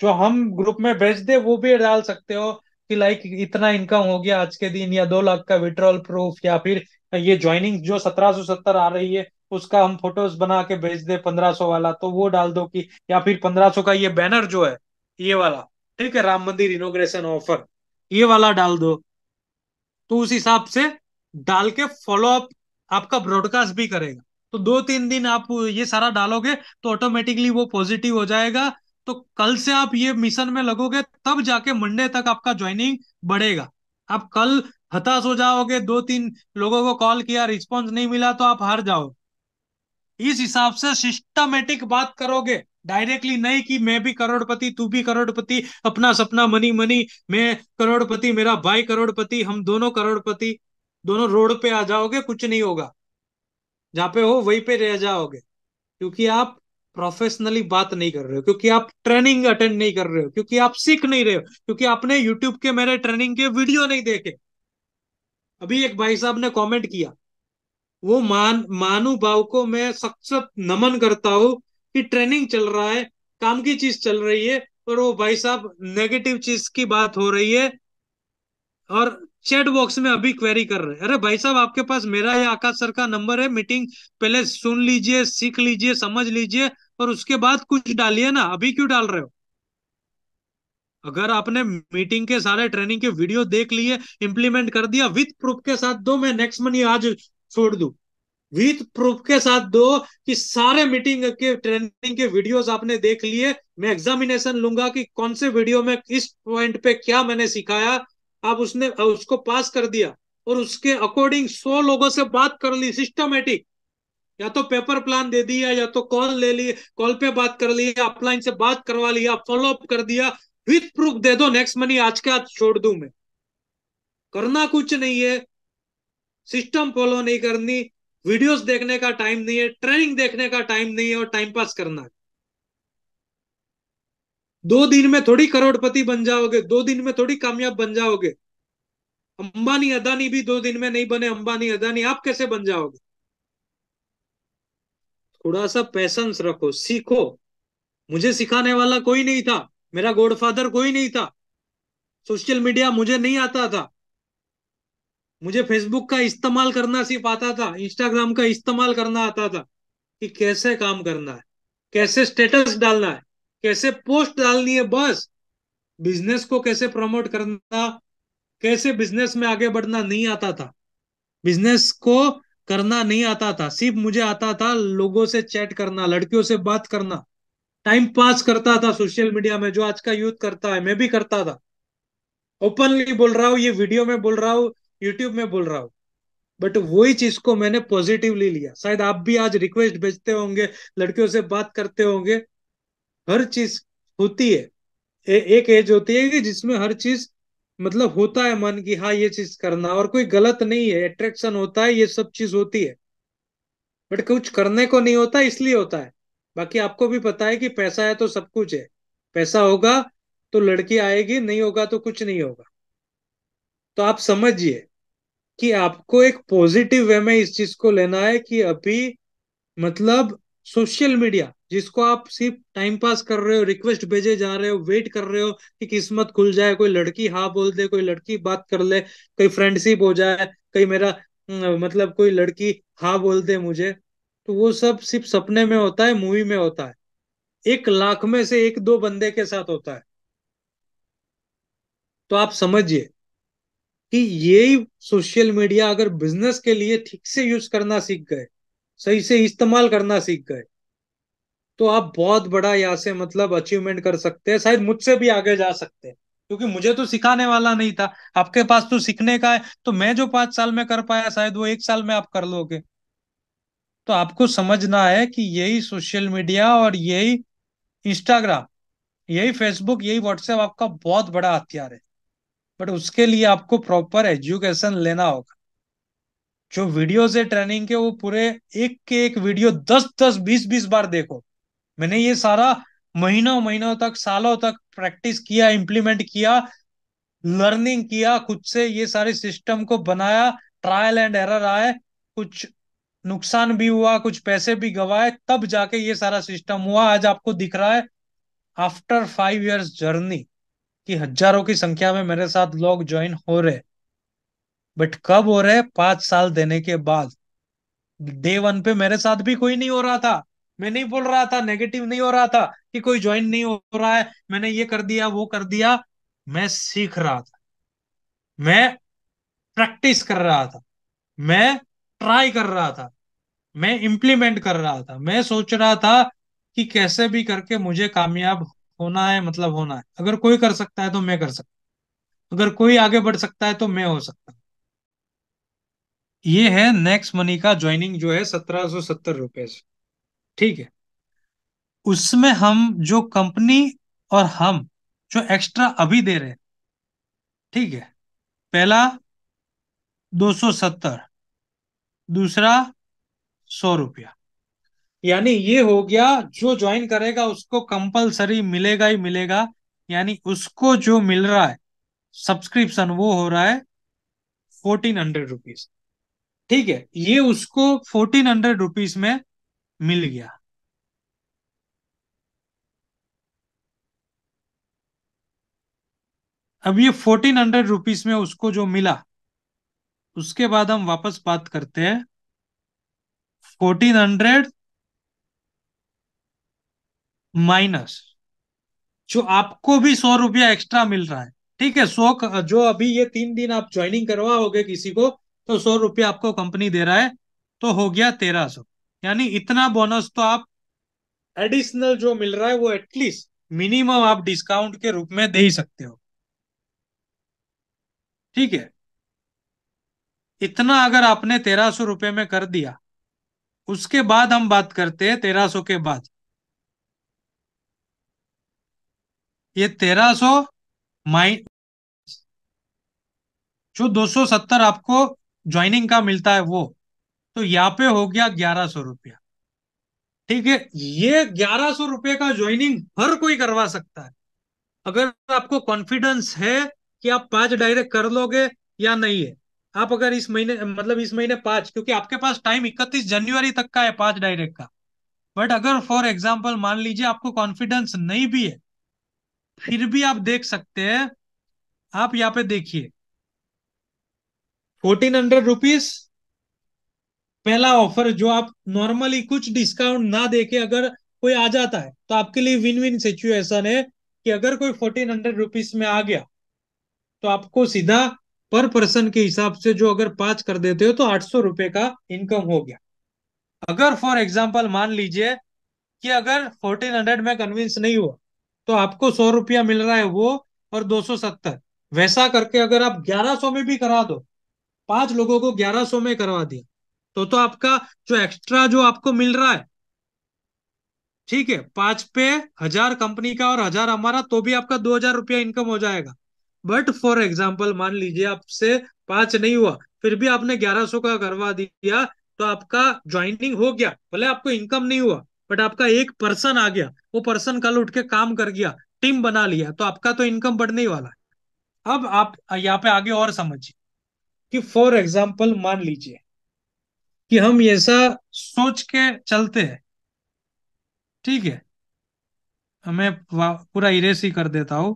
जो हम ग्रुप में भेज दे वो भी डाल सकते हो कि लाइक इतना इनकम हो गया आज के दिन या दो लाख का विड्रॉल प्रूफ या फिर ये ज्वाइनिंग जो सत्रह सो सत्तर आ रही है उसका हम फोटोज बना के भेज दे पंद्रह सौ वाला तो वो डाल दो कि या फिर पंद्रह सौ का ये बैनर जो है ये वाला ठीक है राम मंदिर इनोग्रेशन ऑफर ये वाला डाल दो तो उस हिसाब से डाल के फॉलो अप आपका ब्रॉडकास्ट भी करेगा तो दो तीन दिन आप ये सारा डालोगे तो ऑटोमेटिकली वो पॉजिटिव हो जाएगा तो कल से आप ये मिशन में लगोगे तब जाके मंडे तक आपका ज्वाइनिंग बढ़ेगा आप कल हताश हो जाओगे दो तीन लोगों को कॉल किया रिस्पॉन्स नहीं मिला तो आप हार जाओ इस हिसाब से सिस्टमेटिक बात करोगे डायरेक्टली नहीं कि मैं भी करोड़पति तू भी करोड़पति अपना सपना मनी मनी मैं करोड़पति मेरा भाई करोड़पति हम दोनों करोड़पति दोनों रोड पे आ जाओगे कुछ नहीं होगा जहां पे हो वहीं पे रह जाओगे क्योंकि आप प्रोफेशनली बात नहीं कर रहे हो क्योंकि आप ट्रेनिंग अटेंड नहीं कर रहे हो क्योंकि आप सीख नहीं रहे हो क्योंकि आपने यूट्यूब के मेरे ट्रेनिंग के वीडियो नहीं देखे अभी एक भाई साहब ने कमेंट किया वो मान मानु भाव को मैं सख्त नमन करता हूँ कि ट्रेनिंग चल रहा है काम की चीज चल रही है और वो भाई साहब नेगेटिव चीज की बात हो रही है और चैट बॉक्स में अभी क्वेरी कर रहे हैं अरे भाई साहब आपके पास मेरा या आकाश सर का नंबर है मीटिंग पहले सुन लीजिए सीख लीजिए समझ लीजिए और उसके बाद कुछ डालिए ना अभी क्यों डाल रहे हो अगर आपने मीटिंग के सारे ट्रेनिंग के वीडियो देख लिए इंप्लीमेंट कर दिया विथ प्रूफ के साथ दो मैं नेक्स्ट मनी आज छोड़ दू विथ प्रूफ के साथ दो कि सारे मीटिंग के ट्रेनिंग के वीडियोस आपने देख लिए मैं एग्जामिनेशन लूंगा कि कौन से वीडियो में किस पॉइंट पे क्या मैंने सिखाया अब उसने उसको पास कर दिया और उसके अकॉर्डिंग सौ लोगों से बात कर ली सिस्टमेटिक या तो पेपर प्लान दे दिया या तो कॉल ले ली कॉल पे बात कर ली अपलाइन से बात करवा लिया फॉलो अप कर दिया विथ प्रूफ दे दो नेक्स्ट मनी आज के आज छोड़ दू मैं करना कुछ नहीं है सिस्टम फॉलो नहीं करनी वीडियोस देखने का टाइम नहीं है ट्रेनिंग देखने का टाइम नहीं है और टाइम पास करना है दो दिन में थोड़ी करोड़पति बन जाओगे दो दिन में थोड़ी कामयाब बन जाओगे अंबानी अदानी भी दो दिन में नहीं बने अंबानी अदानी आप कैसे बन जाओगे थोड़ा सा पैसेंस रखो सीखो मुझे सिखाने वाला कोई नहीं था मेरा गॉडफादर कोई नहीं था सोशल मीडिया मुझे नहीं आता था मुझे फेसबुक का इस्तेमाल करना सिर्फ आता था इंस्टाग्राम का इस्तेमाल करना आता था कि कैसे काम करना है कैसे स्टेटस डालना है कैसे पोस्ट डालनी है बस बिजनेस को कैसे प्रमोट करना कैसे बिजनेस में आगे बढ़ना नहीं आता था बिजनेस को करना नहीं आता था सिर्फ मुझे आता था लोगों से चैट करना लड़कियों से बात करना टाइम पास करता था सोशल मीडिया में जो आज का यूथ करता है मैं भी करता था ओपनली बोल रहा हूँ ये वीडियो में बोल रहा हूँ यूट्यूब में बोल रहा हूँ बट वही चीज को मैंने पॉजिटिवली लिया शायद आप भी आज रिक्वेस्ट भेजते होंगे लड़कियों से बात करते होंगे हर चीज होती है ए, एक एज होती है कि जिसमें हर चीज मतलब होता है मन की हाँ ये चीज करना और कोई गलत नहीं है अट्रैक्शन होता है ये सब चीज होती है बट कुछ करने को नहीं होता इसलिए होता है बाकी आपको भी पता है कि पैसा है तो सब कुछ है पैसा होगा तो लड़की आएगी नहीं होगा तो कुछ नहीं होगा तो आप समझिए कि आपको एक पॉजिटिव वे में इस चीज को लेना है कि अभी मतलब सोशल मीडिया जिसको आप सिर्फ टाइम पास कर रहे हो रिक्वेस्ट भेजे जा रहे हो वेट कर रहे हो कि किस्मत खुल जाए कोई लड़की हाँ बोल दे कोई लड़की बात कर ले कोई फ्रेंडशिप हो जाए कोई मेरा मतलब कोई लड़की हाँ बोल दे मुझे तो वो सब सिर्फ सपने में होता है मूवी में होता है एक लाख में से एक दो बंदे के साथ होता है तो आप समझिए कि यही सोशल मीडिया अगर बिजनेस के लिए ठीक से यूज करना सीख गए सही से इस्तेमाल करना सीख गए तो आप बहुत बड़ा यहाँ से मतलब अचीवमेंट कर सकते हैं शायद मुझसे भी आगे जा सकते हैं क्योंकि मुझे तो सिखाने वाला नहीं था आपके पास तो सीखने का है तो मैं जो पांच साल में कर पाया शायद वो एक साल में आप कर लोगे तो आपको समझना है कि यही सोशल मीडिया और यही इंस्टाग्राम यही फेसबुक यही व्हाट्सएप आपका बहुत बड़ा हथियार है बट उसके लिए आपको प्रॉपर एजुकेशन लेना होगा जो वीडियोस है ट्रेनिंग के वो पूरे एक के एक वीडियो दस दस बीस बीस बार देखो मैंने ये सारा महीनों महीनों तक सालों तक प्रैक्टिस किया इम्प्लीमेंट किया लर्निंग किया खुद से ये सारे सिस्टम को बनाया ट्रायल एंड एरर आए कुछ नुकसान भी हुआ कुछ पैसे भी गवाए तब जाके ये सारा सिस्टम हुआ आज आपको दिख रहा है आफ्टर फाइव इयर्स जर्नी कि हजारों की संख्या में मेरे साथ लोग ज्वाइन हो रहे बट कब हो रहा है पांच साल देने के बाद डे वन पे मेरे साथ भी कोई नहीं हो रहा था मैं नहीं बोल रहा था नेगेटिव नहीं हो रहा था कि कोई ज्वाइन नहीं हो रहा है मैंने ये कर दिया वो कर दिया मैं सीख रहा था मैं प्रैक्टिस कर रहा था मैं ट्राई कर रहा था मैं इम्प्लीमेंट कर रहा था मैं सोच रहा था कि कैसे भी करके मुझे कामयाब होना है मतलब होना है अगर कोई कर सकता है तो मैं कर सकता अगर कोई आगे बढ़ सकता है तो मैं हो सकता ये है नेक्स्ट मनी का ज्वाइनिंग जो है सत्रह सो सत्तर रुपए से ठीक है उसमें हम जो कंपनी और हम जो एक्स्ट्रा अभी दे रहे हैं ठीक है पहला दो सत्तर दूसरा सौ रुपया यानी ये हो गया जो ज्वाइन करेगा उसको कंपलसरी मिलेगा ही मिलेगा यानी उसको जो मिल रहा है सब्सक्रिप्शन वो हो रहा है फोर्टीन हंड्रेड रुपीज ठीक है ये उसको फोर्टीन हंड्रेड रुपीज में मिल गया अब ये फोर्टीन हंड्रेड रुपीज में उसको जो मिला उसके बाद हम वापस बात करते हैं फोर्टीन हंड्रेड माइनस जो आपको भी सौ रुपया एक्स्ट्रा मिल रहा है ठीक है सौ जो अभी ये तीन दिन आप ज्वाइनिंग करवाओगे किसी को तो सौ रुपया आपको कंपनी दे रहा है तो हो गया तेरह सौ यानी इतना बोनस तो आप एडिशनल जो मिल रहा है वो एटलीस्ट मिनिमम आप डिस्काउंट के रूप में दे ही सकते हो ठीक है इतना अगर आपने तेरह सौ रुपये में कर दिया उसके बाद हम बात करते हैं तेरह सौ के बाद ये तेरह सौ माइन जो दो सौ सत्तर आपको ज्वाइनिंग का मिलता है वो तो यहाँ पे हो गया ग्यारह सौ रुपया ठीक है ये ग्यारह सौ रुपये का ज्वाइनिंग हर कोई करवा सकता है अगर आपको कॉन्फिडेंस है कि आप पांच डायरेक्ट कर लोगे या नहीं है आप अगर इस महीने मतलब इस महीने पांच क्योंकि आपके पास टाइम इकतीस जनवरी तक का है पांच डायरेक्ट का बट अगर फॉर एग्जाम्पल मान लीजिए आपको कॉन्फिडेंस नहीं भी है फिर भी आप देख सकते हैं आप यहाँ पे देखिए फोर्टीन हंड्रेड रुपीज पहला ऑफर जो आप नॉर्मली कुछ डिस्काउंट ना देके अगर कोई आ जाता है तो आपके लिए विन विन सिचुएशन है कि अगर कोई फोर्टीन हंड्रेड रुपीज में आ गया तो आपको सीधा पर पर्सन के हिसाब से जो अगर पांच कर देते हो तो आठ सौ रुपए का इनकम हो गया अगर फॉर एग्जाम्पल मान लीजिए कि अगर फोर्टीन हंड्रेड में कन्विंस नहीं हुआ तो आपको सौ रुपया मिल रहा है वो और दो सौ सत्तर वैसा करके अगर आप ग्यारह सौ में भी करा दो पांच लोगों को ग्यारह सौ में करवा दिया तो तो आपका जो एक्स्ट्रा जो आपको मिल रहा है ठीक है पांच पे हजार कंपनी का और हजार हमारा तो भी आपका दो हजार रुपया इनकम हो जाएगा बट फॉर एग्जाम्पल मान लीजिए आपसे पांच नहीं हुआ फिर भी आपने ग्यारह सौ का करवा दिया तो आपका ज्वाइनिंग हो गया भले आपको इनकम नहीं हुआ बट आपका एक पर्सन आ गया वो पर्सन कल उठ के काम कर गया टीम बना लिया तो आपका तो इनकम बढ़ने ही वाला है अब आप यहाँ पे आगे और समझिए कि फॉर एग्जाम्पल मान लीजिए कि हम ऐसा सोच के चलते हैं ठीक है हमें पूरा इरेस ही कर देता हूं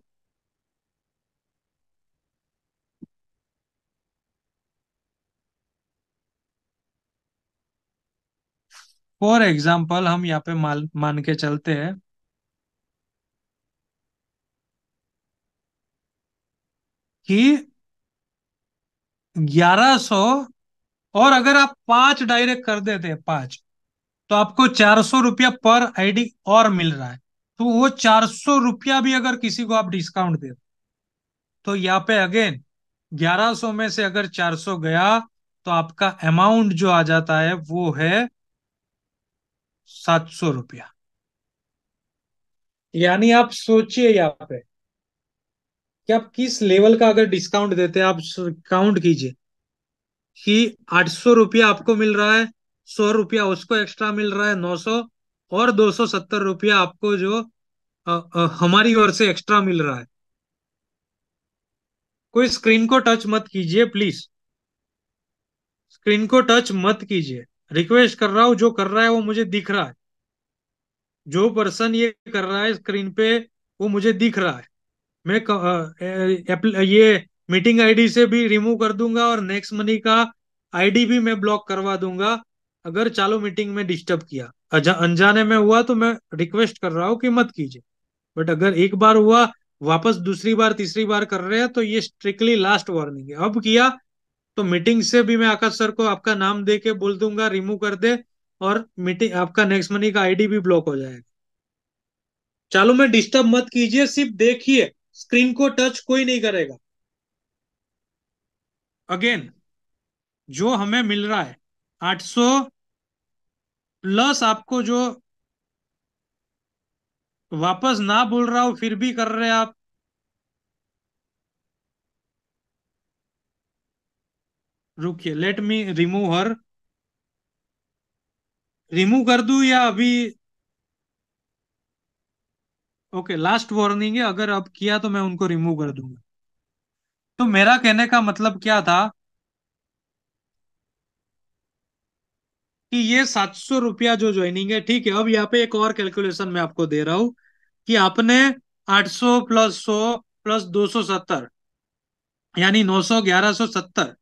फॉर एग्जाम्पल हम यहाँ पे मान मान के चलते हैं कि ग्यारह सौ और अगर आप पांच डायरेक्ट कर देते हैं पांच तो आपको चार सौ रुपया पर आईडी और मिल रहा है तो वो चार सौ रुपया भी अगर किसी को आप डिस्काउंट दे तो यहाँ पे अगेन ग्यारह सौ में से अगर चार सौ गया तो आपका अमाउंट जो आ जाता है वो है सात सौ रुपया यानी आप सोचिए यहाँ पे कि आप किस लेवल का अगर डिस्काउंट देते हैं आप काउंट कीजिए कि आठ सौ रुपया आपको मिल रहा है सौ रुपया उसको एक्स्ट्रा मिल रहा है नौ सौ और दो सौ सत्तर रुपया आपको जो आ, आ, हमारी ओर से एक्स्ट्रा मिल रहा है कोई स्क्रीन को टच मत कीजिए प्लीज स्क्रीन को टच मत कीजिए रिक्वेस्ट कर रहा हूं जो कर रहा है वो मुझे दिख रहा है जो पर्सन ये कर रहा है स्क्रीन पे वो मुझे दिख रहा है मैं आ, ये मीटिंग आईडी से भी रिमूव कर दूंगा और नेक्स्ट मनी का आईडी भी मैं ब्लॉक करवा दूंगा अगर चालू मीटिंग में डिस्टर्ब किया अनजाने में हुआ तो मैं रिक्वेस्ट कर रहा हूँ कि मत कीजिए बट अगर एक बार हुआ वापस दूसरी बार तीसरी बार कर रहे हैं तो ये स्ट्रिक्टली लास्ट वार्निंग है अब किया तो मीटिंग से भी मैं आकाश सर को आपका नाम दे के बोल दूंगा रिमूव कर दे और मीटिंग आपका नेक्स्ट मनी का आईडी भी ब्लॉक हो जाएगा चालू में डिस्टर्ब मत कीजिए सिर्फ देखिए स्क्रीन को टच कोई नहीं करेगा अगेन जो हमें मिल रहा है 800 प्लस आपको जो वापस ना बोल रहा हो फिर भी कर रहे हैं आप रुकिए let me remove her remove कर दू या अभी ओके लास्ट वार्निंग है अगर अब किया तो मैं उनको रिमूव कर दूंगा तो मेरा कहने का मतलब क्या था कि ये सात सौ रुपया जो ज्वाइनिंग है ठीक है अब यहाँ पे एक और कैलकुलेशन मैं आपको दे रहा हूं कि आपने आठ सौ प्लस सौ प्लस दो सत्तर यानी नौ सौ ग्यारह सो सत्तर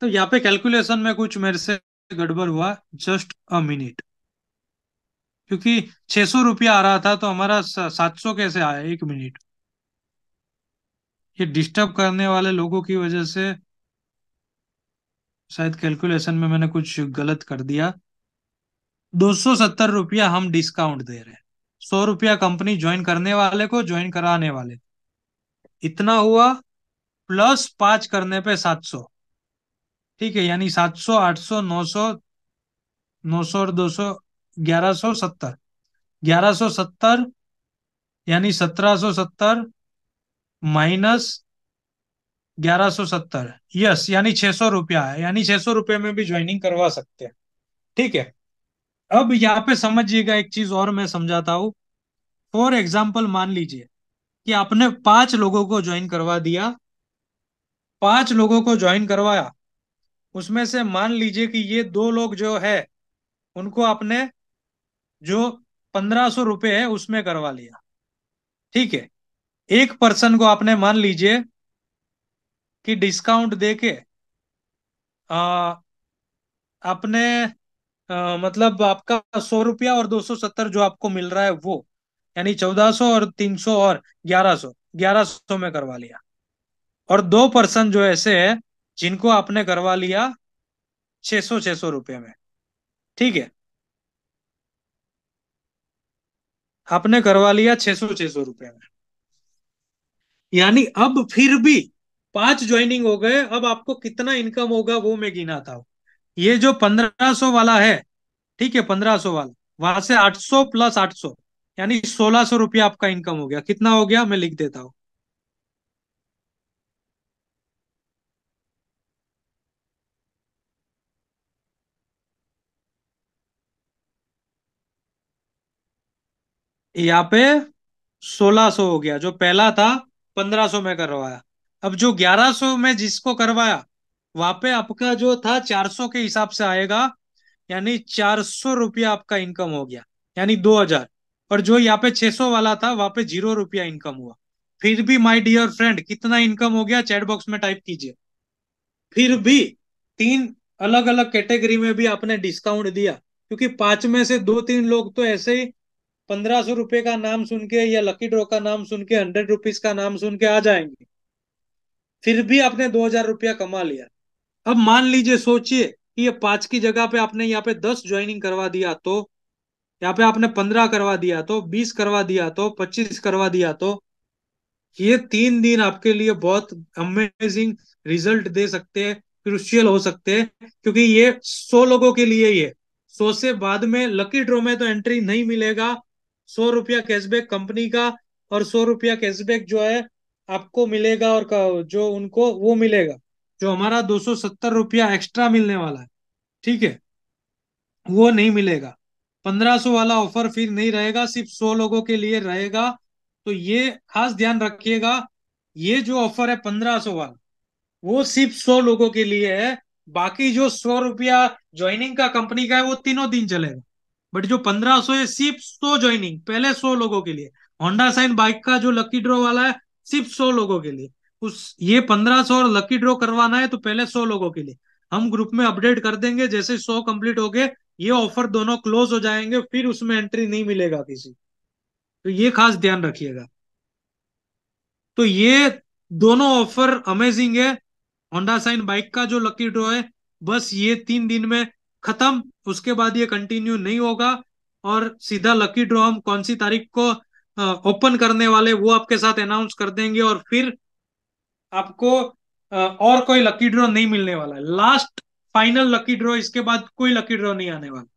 तो यहाँ पे कैलकुलेशन में कुछ मेरे से गड़बड़ हुआ जस्ट अ मिनट क्योंकि छह सौ रुपया आ रहा था तो हमारा सात सौ कैसे आया एक मिनट ये डिस्टर्ब करने वाले लोगों की वजह से शायद कैलकुलेशन में मैंने कुछ गलत कर दिया दो सौ सत्तर रुपया हम डिस्काउंट दे रहे हैं सौ रुपया कंपनी ज्वाइन करने वाले को ज्वाइन कराने वाले इतना हुआ प्लस पांच करने पे सात सौ ठीक है यानी सात सौ आठ सौ नौ सौ नौ सौ और दो सौ ग्यारह सत्तर ग्यारह सत्तर यानी सत्रह सत्तर माइनस ग्यारह सत्तर यस यानी छह सौ रुपया है यानी छह सौ रुपये में भी ज्वाइनिंग करवा सकते हैं ठीक है अब यहाँ पे समझिएगा एक चीज और मैं समझाता हूं फॉर एग्जाम्पल मान लीजिए कि आपने पांच लोगों को ज्वाइन करवा दिया पांच लोगों को ज्वाइन करवाया उसमें से मान लीजिए कि ये दो लोग जो है उनको आपने जो पंद्रह सौ रुपये है उसमें करवा लिया ठीक है एक पर्सन को आपने मान लीजिए कि डिस्काउंट दे के आ, आपने आ, मतलब आपका सौ रुपया और दो सौ सत्तर जो आपको मिल रहा है वो यानी चौदह सौ और तीन सौ और ग्यारह सौ ग्यारह सौ में करवा लिया और दो पर्सन जो ऐसे है जिनको आपने करवा लिया छह सौ छह सौ रुपये में ठीक है आपने करवा लिया छह सौ छह सौ रुपए में यानी अब फिर भी पांच ज्वाइनिंग हो गए अब आपको कितना इनकम होगा वो मैं गिना था ये जो पंद्रह सो वाला है ठीक है पंद्रह सो वाला वहां से आठ सौ प्लस आठ सौ यानी सोलह सौ रुपया आपका इनकम हो गया कितना हो गया मैं लिख देता हूँ यहाँ पे 1600 हो गया जो पहला था 1500 में करवाया अब जो 1100 में जिसको करवाया वहां पे आपका जो था 400 के हिसाब से आएगा यानी चार सौ रुपया आपका इनकम हो गया यानी 2000 और जो यहाँ पे 600 वाला था वहां पे जीरो रुपया इनकम हुआ फिर भी माय डियर फ्रेंड कितना इनकम हो गया चैट बॉक्स में टाइप कीजिए फिर भी तीन अलग अलग कैटेगरी में भी आपने डिस्काउंट दिया क्योंकि पांच में से दो तीन लोग तो ऐसे ही पंद्रह सौ रुपए का नाम सुन के या लकी ड्रॉ का नाम सुन के हंड्रेड रुपीज का नाम सुन के आ जाएंगे फिर भी आपने दो हजार रुपया कमा लिया अब मान लीजिए सोचिए कि ये पांच की जगह पे आपने यहाँ पे दस ज्वाइनिंग करवा दिया तो यहाँ पे आपने पंद्रह करवा दिया तो बीस करवा दिया तो पच्चीस करवा दिया तो ये तीन दिन आपके लिए बहुत अमेजिंग रिजल्ट दे सकते हैं क्रुशियल हो सकते हैं क्योंकि ये सौ लोगों के लिए ही है सौ से बाद में लकी ड्रॉ में तो एंट्री नहीं मिलेगा सौ रुपया कैशबैक कंपनी का और सौ रुपया कैशबैक जो है आपको मिलेगा और जो उनको वो मिलेगा जो हमारा दो सौ सत्तर रुपया एक्स्ट्रा मिलने वाला है ठीक है वो नहीं मिलेगा पंद्रह सौ वाला ऑफर फिर नहीं रहेगा सिर्फ सौ लोगों के लिए रहेगा तो ये खास ध्यान रखिएगा ये जो ऑफर है पंद्रह सौ वाला वो सिर्फ सौ लोगों के लिए है बाकी जो सौ रुपया ज्वाइनिंग का कंपनी का है वो तीनों दिन चलेगा बट जो पंद्रह सौ है सिर्फ सो ज्वाइनिंग पहले सौ लोगों के लिए होंडा साइन बाइक का जो लकी ड्रॉ वाला है सिर्फ सौ लोगों के लिए उस ये पंद्रह सौ और लकी ड्रॉ करवाना है तो पहले सौ लोगों के लिए हम ग्रुप में अपडेट कर देंगे जैसे सौ कंप्लीट हो गए ये ऑफर दोनों क्लोज हो जाएंगे फिर उसमें एंट्री नहीं मिलेगा किसी तो ये खास ध्यान रखिएगा तो ये दोनों ऑफर अमेजिंग है होंडा साइन बाइक का जो लकी ड्रॉ है बस ये तीन दिन में खत्म उसके बाद ये कंटिन्यू नहीं होगा और सीधा लकी ड्रॉ हम कौन सी तारीख को ओपन करने वाले वो आपके साथ अनाउंस कर देंगे और फिर आपको और कोई लकी ड्रॉ नहीं मिलने वाला है लास्ट फाइनल लकी ड्रॉ इसके बाद कोई लकी ड्रॉ नहीं आने वाला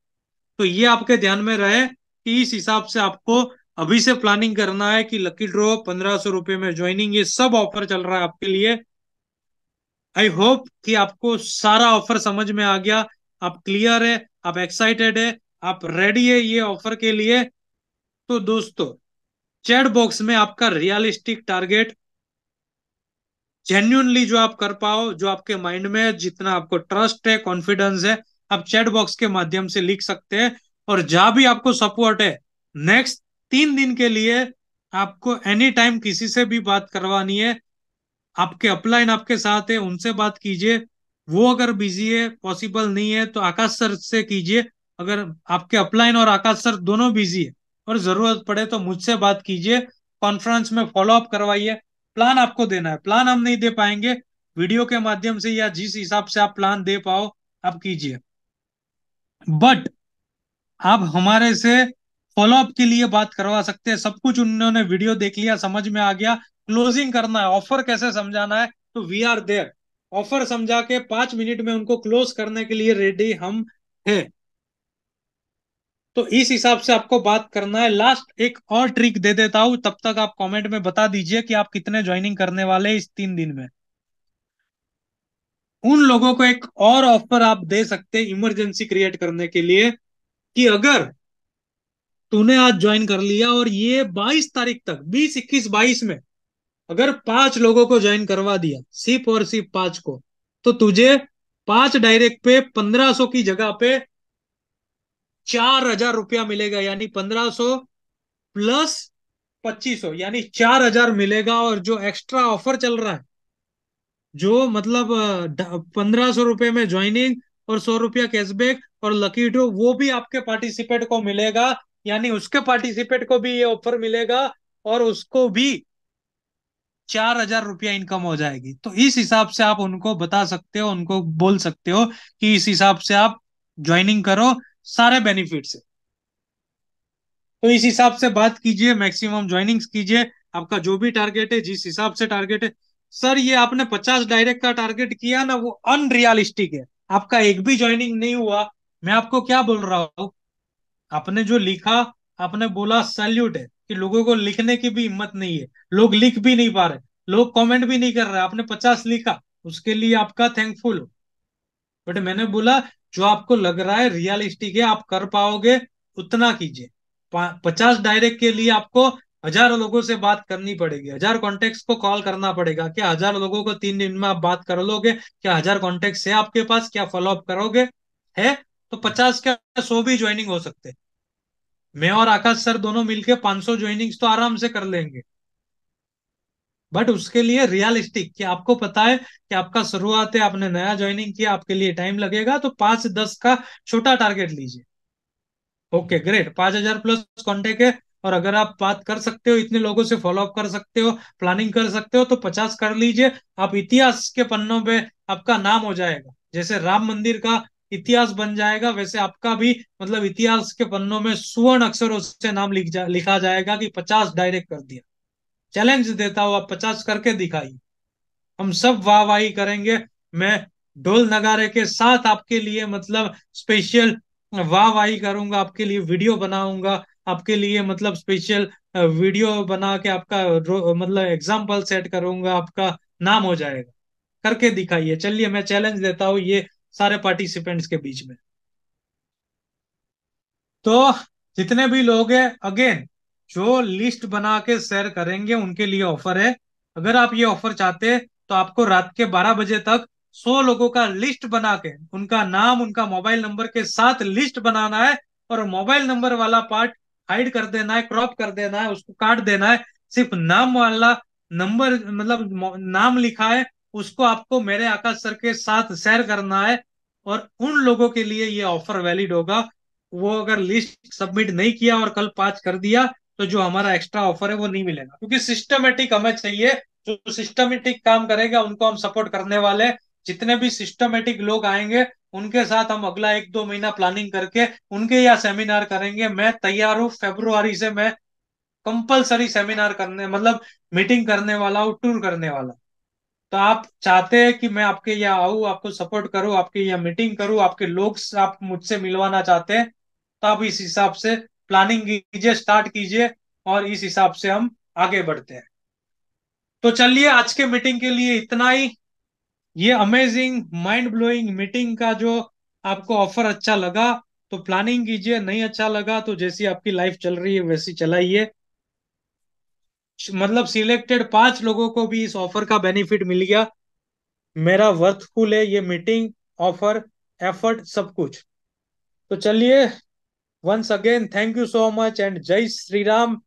तो ये आपके ध्यान में रहे कि इस हिसाब से आपको अभी से प्लानिंग करना है कि लकी ड्रॉ पंद्रह सौ रुपये में ज्वाइनिंग ये सब ऑफर चल रहा है आपके लिए आई होप कि आपको सारा ऑफर समझ में आ गया आप क्लियर है आप एक्साइटेड है आप रेडी है ये ऑफर के लिए तो दोस्तों चैट बॉक्स में आपका रियलिस्टिक टारगेट जेन्यूनली जो आप कर पाओ जो आपके माइंड में है जितना आपको ट्रस्ट है कॉन्फिडेंस है आप चैट बॉक्स के माध्यम से लिख सकते हैं और जहां भी आपको सपोर्ट है नेक्स्ट तीन दिन के लिए आपको एनी टाइम किसी से भी बात करवानी है आपके अपलाइन आपके साथ है उनसे बात कीजिए वो अगर बिजी है पॉसिबल नहीं है तो आकाश सर से कीजिए अगर आपके अपलाइन और आकाश सर दोनों बिजी है और जरूरत पड़े तो मुझसे बात कीजिए कॉन्फ्रेंस में फॉलोअप करवाइए प्लान आपको देना है प्लान हम नहीं दे पाएंगे वीडियो के माध्यम से या जिस हिसाब से आप प्लान दे पाओ आप कीजिए बट आप हमारे से फॉलोअप के लिए बात करवा सकते हैं सब कुछ उन्होंने वीडियो देख लिया समझ में आ गया क्लोजिंग करना है ऑफर कैसे समझाना है तो वी आर देयर ऑफर समझा के पांच मिनट में उनको क्लोज करने के लिए रेडी हम हैं तो इस हिसाब से आपको बात करना है लास्ट एक और ट्रिक दे देता हूं तब तक आप कमेंट में बता दीजिए कि आप कितने ज्वाइनिंग करने वाले इस तीन दिन में उन लोगों को एक और ऑफर आप दे सकते हैं इमरजेंसी क्रिएट करने के लिए कि अगर तूने आज ज्वाइन कर लिया और ये 22 तारीख तक 20 21 22 में अगर पांच लोगों को ज्वाइन करवा दिया सिर्फ और सिर्फ पांच को तो तुझे पांच डायरेक्ट पे पंद्रह सौ की जगह पे चार हजार रुपया मिलेगा यानी पंद्रह सो प्लस पच्चीस सौ यानी चार हजार मिलेगा और जो एक्स्ट्रा ऑफर चल रहा है जो मतलब पंद्रह सौ रुपये में ज्वाइनिंग और सौ रुपया कैशबैक और लकी ड्रो वो भी आपके पार्टिसिपेट को मिलेगा यानी उसके पार्टिसिपेट को भी ये ऑफर मिलेगा और उसको भी चार हजार रुपया इनकम हो जाएगी तो इस हिसाब से आप उनको बता सकते हो उनको बोल सकते हो कि इस हिसाब से आप ज्वाइनिंग करो सारे बेनिफिट से तो इस हिसाब से बात कीजिए मैक्सिमम ज्वाइनिंग कीजिए आपका जो भी टारगेट है जिस हिसाब से टारगेट है सर ये आपने पचास डायरेक्ट का टारगेट किया ना वो अनरियलिस्टिक है आपका एक भी ज्वाइनिंग नहीं हुआ मैं आपको क्या बोल रहा हूं आपने जो लिखा आपने बोला सैल्यूट है कि लोगों को लिखने की भी हिम्मत नहीं है लोग लिख भी नहीं पा रहे लोग कमेंट भी नहीं कर रहे आपने पचास लिखा उसके लिए आपका थैंकफुल हो बट मैंने बोला जो आपको लग रहा है रियलिस्टिक है आप कर पाओगे उतना कीजिए पचास डायरेक्ट के लिए आपको हजार लोगों से बात करनी पड़ेगी हजार कॉन्टेक्ट को कॉल करना पड़ेगा क्या हजार लोगों को तीन दिन में आप बात कर लोगे क्या हजार कॉन्टेक्ट है आपके पास क्या फॉलोअप करोगे है तो पचास क्या सौ भी ज्वाइनिंग हो सकते मैं और आकाश सर दोनों मिलके 500 ज्वाइनिंग्स तो आराम से कर लेंगे बट उसके लिए रियलिस्टिक कि आपको पता है कि आपका शुरुआत है आपने नया ज्वाइनिंग किया आपके लिए टाइम लगेगा तो पांच दस का छोटा टारगेट लीजिए ओके ग्रेट पांच हजार प्लस कॉन्टेक्ट है और अगर आप बात कर सकते हो इतने लोगों से फॉलोअप कर सकते हो प्लानिंग कर सकते हो तो पचास कर लीजिए आप इतिहास के पन्नों पे आपका नाम हो जाएगा जैसे राम मंदिर का इतिहास बन जाएगा वैसे आपका भी मतलब इतिहास के पन्नों में सुवर्ण अक्षरों से नाम लिख जा, लिखा जाएगा कि पचास डायरेक्ट कर दिया चैलेंज देता हूं आप पचास करके दिखाइए हम सब वाह करेंगे मैं ढोल नगारे के साथ आपके लिए मतलब स्पेशल वाह करूंगा आपके लिए वीडियो बनाऊंगा आपके लिए मतलब स्पेशल वीडियो बना के आपका मतलब एग्जाम्पल सेट करूंगा आपका नाम हो जाएगा करके दिखाइए चलिए मैं चैलेंज देता हूँ ये सारे पार्टिसिपेंट्स के बीच में तो जितने भी लोग हैं अगेन जो लिस्ट बना के शेयर करेंगे उनके लिए ऑफर है अगर आप ये ऑफर चाहते हैं तो आपको रात के 12 बजे तक 100 लोगों का लिस्ट बना के उनका नाम उनका मोबाइल नंबर के साथ लिस्ट बनाना है और मोबाइल नंबर वाला पार्ट हाइड कर देना है क्रॉप कर देना है उसको काट देना है सिर्फ नाम वाला नंबर मतलब नाम लिखा है उसको आपको मेरे आकाश सर के साथ शेयर करना है और उन लोगों के लिए ये ऑफर वैलिड होगा वो अगर लिस्ट सबमिट नहीं किया और कल पांच कर दिया तो जो हमारा एक्स्ट्रा ऑफर है वो नहीं मिलेगा क्योंकि सिस्टमेटिक हमें चाहिए जो सिस्टमेटिक काम करेगा उनको हम सपोर्ट करने वाले जितने भी सिस्टमेटिक लोग आएंगे उनके साथ हम अगला एक दो महीना प्लानिंग करके उनके यहाँ सेमिनार करेंगे मैं तैयार हूँ फेब्रुआरी से मैं कंपलसरी सेमिनार करने मतलब मीटिंग करने वाला हूँ टूर करने वाला तो आप चाहते हैं कि मैं आपके यहाँ आऊँ आपको सपोर्ट करूँ आपके यहाँ मीटिंग करूँ आपके लोग आप मुझसे मिलवाना चाहते हैं तो आप इस हिसाब से प्लानिंग कीजिए स्टार्ट कीजिए और इस हिसाब से हम आगे बढ़ते हैं तो चलिए आज के मीटिंग के लिए इतना ही ये अमेजिंग माइंड ब्लोइंग मीटिंग का जो आपको ऑफर अच्छा लगा तो प्लानिंग कीजिए नहीं अच्छा लगा तो जैसी आपकी लाइफ चल रही है वैसी चलाइए मतलब सिलेक्टेड पांच लोगों को भी इस ऑफर का बेनिफिट मिल गया मेरा वर्थफुल है ये मीटिंग ऑफर एफर्ट सब कुछ तो चलिए once again thank you so much and जय श्री राम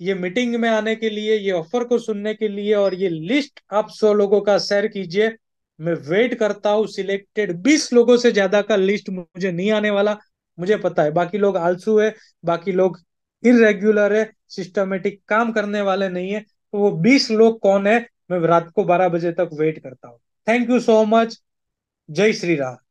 ये मीटिंग में आने के लिए ये ऑफर को सुनने के लिए और ये लिस्ट आप सौ लोगों का शेयर कीजिए मैं वेट करता हूँ सिलेक्टेड बीस लोगों से ज्यादा का लिस्ट मुझे नहीं आने वाला मुझे पता है बाकी लोग आलसू है बाकी लोग इरेग्युलर है सिस्टमेटिक काम करने वाले नहीं है तो वो बीस लोग कौन है मैं रात को बारह बजे तक वेट करता हूँ थैंक यू सो मच जय श्री राम